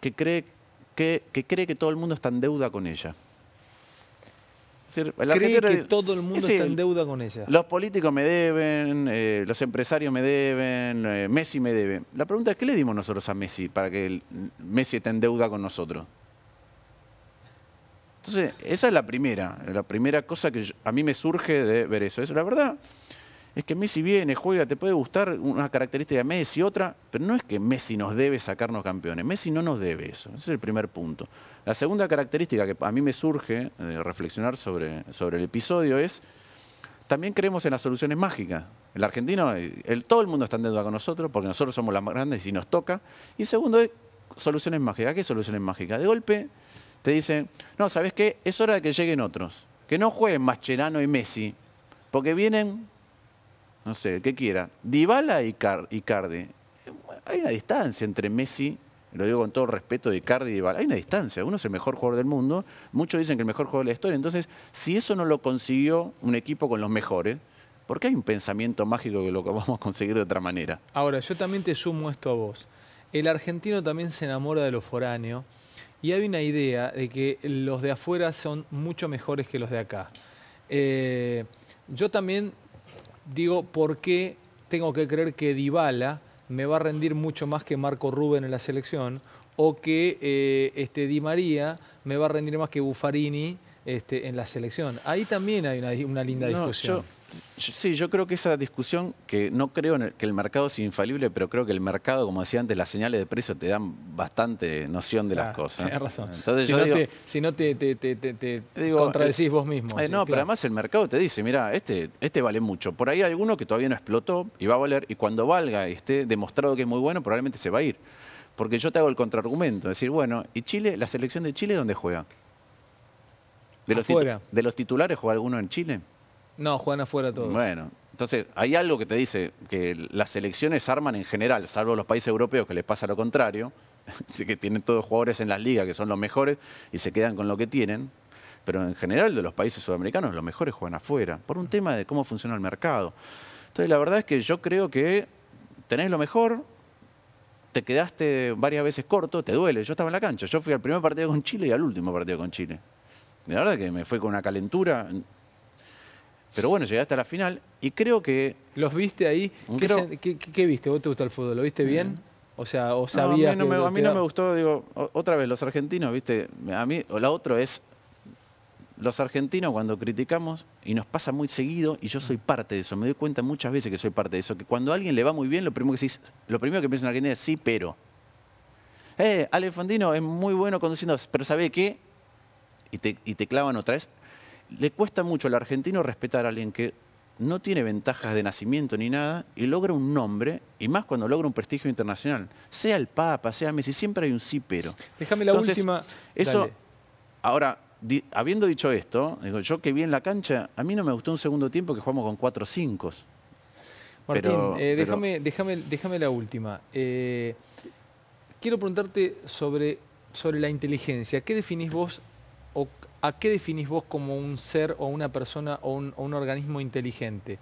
que cree que cree que todo el mundo está en deuda con ella. cree que todo el mundo está en deuda con ella. Los políticos me deben, eh, los empresarios me deben, eh, Messi me debe. La pregunta es, ¿qué le dimos nosotros a Messi para que Messi esté en deuda con nosotros? Entonces, esa es la primera, la primera cosa que a mí me surge de ver eso. Es la verdad, es que Messi viene, juega, te puede gustar una característica de Messi, otra, pero no es que Messi nos debe sacarnos campeones, Messi no nos debe eso, ese es el primer punto. La segunda característica que a mí me surge de eh, reflexionar sobre, sobre el episodio es, también creemos en las soluciones mágicas. El argentino, eh, el, todo el mundo está en deuda con nosotros porque nosotros somos las más grandes y nos toca. Y segundo soluciones mágicas. ¿Qué soluciones mágicas? De golpe te dicen, no, ¿sabes qué? Es hora de que lleguen otros. Que no jueguen Mascherano y Messi, porque vienen no sé, el que quiera, Dybala y Icardi. Hay una distancia entre Messi, lo digo con todo respeto, de Cardi y Dybala. Hay una distancia. Uno es el mejor jugador del mundo, muchos dicen que el mejor jugador de la historia. Entonces, si eso no lo consiguió un equipo con los mejores, ¿por qué hay un pensamiento mágico que lo vamos a conseguir de otra manera? Ahora, yo también te sumo esto a vos. El argentino también se enamora de lo foráneo y hay una idea de que los de afuera son mucho mejores que los de acá. Eh, yo también digo, ¿por qué tengo que creer que Dybala me va a rendir mucho más que Marco Rubén en la selección? ¿O que eh, este, Di María me va a rendir más que Buffarini este, en la selección? Ahí también hay una, linda discusión. Sí, yo creo que esa discusión, que no creo que el mercado sea infalible, pero creo que el mercado, como decía antes, las señales de precio te dan bastante noción de las ah, cosas. Tienes razón. Entonces, si, yo no digo, te, si no te, contradecís eh, vos mismo. Eh, no, pero además el mercado te dice, mira, este, este vale mucho. Por ahí hay alguno que todavía no explotó y va a valer, y cuando valga y esté demostrado que es muy bueno, probablemente se va a ir. Porque yo te hago el contraargumento, decir, bueno, ¿y Chile, la selección de Chile dónde juega? ¿De, de los titulares juega alguno en Chile? No, juegan afuera todos. Bueno, entonces hay algo que te dice que las selecciones arman en general, salvo los países europeos que les pasa lo contrario, que tienen todos jugadores en las ligas que son los mejores y se quedan con lo que tienen. Pero en general de los países sudamericanos los mejores juegan afuera, por un tema de cómo funciona el mercado. Entonces la verdad es que yo creo que tenés lo mejor, te quedaste varias veces corto, te duele. Yo estaba en la cancha, yo fui al primer partido con Chile y al último partido con Chile. La verdad que me fue con una calentura, pero bueno, llegaste a la final y creo que... ¿Los viste ahí? Mm, ¿Qué, viste? ¿Vos te gusta el fútbol? ¿Lo viste bien? Mm. O sea, ¿o sabías que...? a mí no, me, gustó, digo, otra vez, los argentinos, viste, a mí, o la otra es, los argentinos cuando criticamos, y nos pasa muy seguido, y yo soy mm. parte de eso, me doy cuenta muchas veces que soy parte de eso, que cuando a alguien le va muy bien, lo primero que, piensa lo primero que piensa en Argentina es sí, pero. Eh, Ale Fondino es muy bueno conduciendo, pero ¿sabe qué? Y te, y te clavan otra vez, le cuesta mucho al argentino respetar a alguien que no tiene ventajas de nacimiento ni nada y logra un nombre, y más cuando logra un prestigio internacional. Sea el Papa, sea Messi, siempre hay un sí pero. Déjame la última. Eso, ahora, habiendo dicho esto, digo, yo que vi en la cancha, a mí no me gustó un segundo tiempo que jugamos con cuatro cinco. Martín, eh, déjame, déjame, déjame, la última. Eh, quiero preguntarte sobre, sobre la inteligencia. ¿Qué definís vos a qué definís vos como un ser o una persona o un, organismo inteligente?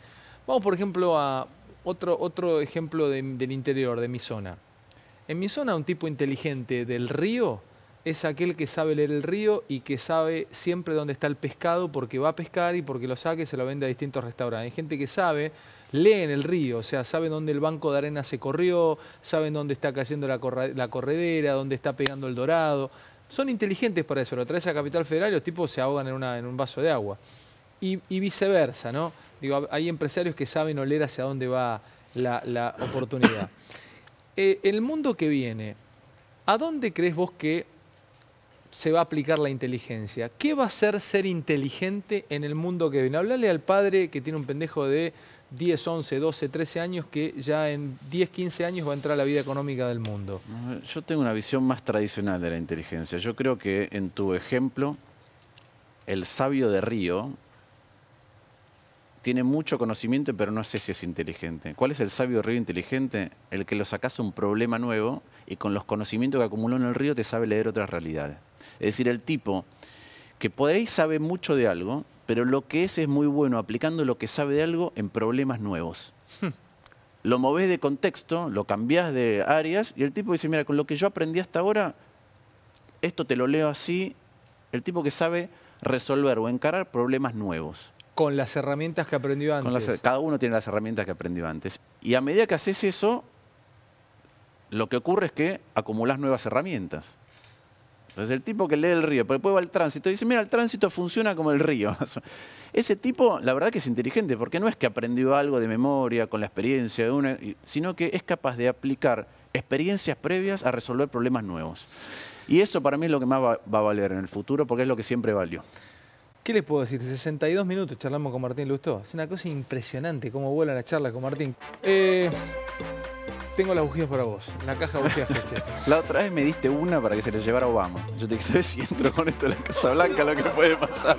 Vamos, por ejemplo, a otro, ejemplo del interior, de mi zona. En mi zona, un tipo inteligente del río es aquel que sabe leer el río y que sabe siempre dónde está el pescado porque va a pescar y porque lo saque se lo vende a distintos restaurantes. Hay gente que sabe, lee en el río, o sea, sabe dónde el banco de arena se corrió, sabe dónde está cayendo la, corredera, dónde está pegando el dorado son inteligentes para eso. Lo traes a Capital Federal y los tipos se ahogan en, en un vaso de agua. Y, viceversa, ¿no? Digo, hay empresarios que saben oler hacia dónde va la, oportunidad. Eh, el mundo que viene, ¿a dónde crees vos que se va a aplicar la inteligencia? ¿Qué va a ser ser inteligente en el mundo que viene? Hablale al padre que tiene un pendejo de 10, 11, 12, 13 años que ya en 10, 15 años va a entrar la vida económica del mundo? Yo tengo una visión más tradicional de la inteligencia. Yo creo que en tu ejemplo, el sabio de Río tiene mucho conocimiento, pero no sé si es inteligente. ¿Cuál es el sabio de Río inteligente? El que lo sacas un problema nuevo y con los conocimientos que acumuló en el río te sabe leer otras realidades. Es decir, el tipo que por saber mucho de algo, pero lo que es es muy bueno aplicando lo que sabe de algo en problemas nuevos. Hmm. Lo movés de contexto, lo cambiás de áreas y el tipo dice, mira, con lo que yo aprendí hasta ahora, esto te lo leo así, el tipo que sabe resolver o encarar problemas nuevos. Con las herramientas que aprendió antes. cada uno tiene las herramientas que aprendió antes. Y a medida que haces eso, lo que ocurre es que acumulas nuevas herramientas. Entonces el tipo que lee el río, pero después va al tránsito y dice, mira, el tránsito funciona como el río. Ese tipo, la verdad que es inteligente, porque no es que aprendió algo de memoria, con la experiencia, de una, sino que es capaz de aplicar experiencias previas a resolver problemas nuevos. Y eso para mí es lo que más va, a valer en el futuro, porque es lo que siempre valió. ¿Qué les puedo decir? 62 minutos charlamos con Martín Lustó. Es una cosa impresionante cómo vuela la charla con Martín. Eh... Tengo las bujías para vos, la caja de bujías La otra vez me diste una para que se la llevara Obama. Yo te dije, si entro con esto en la Casa Blanca lo que puede pasar?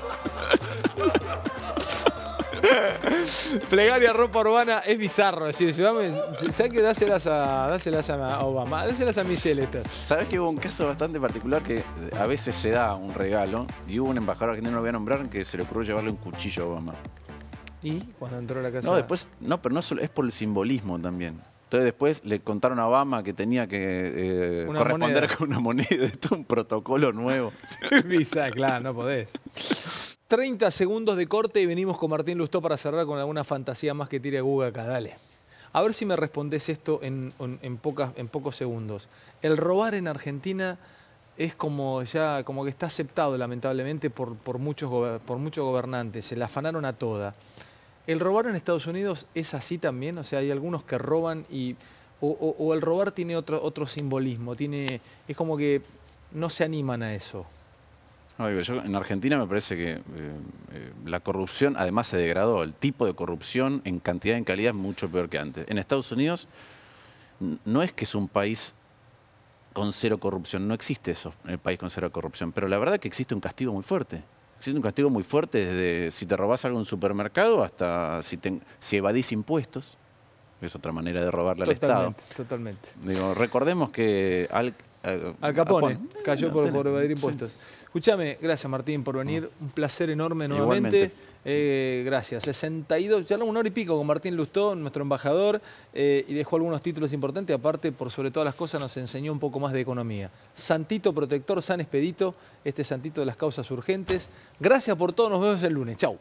Plegaria ropa urbana es bizarro. Es decir, ¿sabes que Dáselas a, dáselas a Obama, dáselas a Michelle. ¿Sabes que hubo un caso bastante particular que a veces se da un regalo y hubo un embajador que no lo voy a nombrar, que se le ocurrió llevarle un cuchillo a Obama? ¿Y cuando entró a la casa? No, después, no, pero no solo, es por el simbolismo también. Entonces después le contaron a Obama que tenía que eh, corresponder con una moneda. Esto es un protocolo nuevo. Visa, claro, no podés. 30 segundos de corte y venimos con Martín Lustó para cerrar con alguna fantasía más que tire Google acá. Dale. A ver si me respondés esto en, pocas, en pocos segundos. El robar en Argentina es como ya como que está aceptado lamentablemente por, por, muchos, por muchos gobernantes. Se la afanaron a toda. ¿El robar en Estados Unidos es así también? O sea, hay algunos que roban y... O, el robar tiene otro, otro simbolismo, tiene, es como que no se animan a eso. en Argentina me parece que eh, eh, la corrupción además se degradó. El tipo de corrupción en cantidad y en calidad es mucho peor que antes. En Estados Unidos no es que es un país con cero corrupción, no existe eso, el país con cero corrupción, pero la verdad es que existe un castigo muy fuerte. Existe un castigo muy fuerte desde si te robás algún supermercado hasta si, si evadís impuestos. Es otra manera de robarle al Estado. Totalmente. Digo, recordemos que Al, eh, Capone cayó por, evadir impuestos. Escúchame, gracias Martín por venir. Un placer enorme nuevamente. Eh, gracias. 62, ya una hora y pico con Martín Lustó, nuestro embajador, eh, y dejó algunos títulos importantes. Aparte, por sobre todas las cosas, nos enseñó un poco más de economía. Santito Protector, San Expedito, este Santito de las causas urgentes. Gracias por todo, nos vemos el lunes. Chau.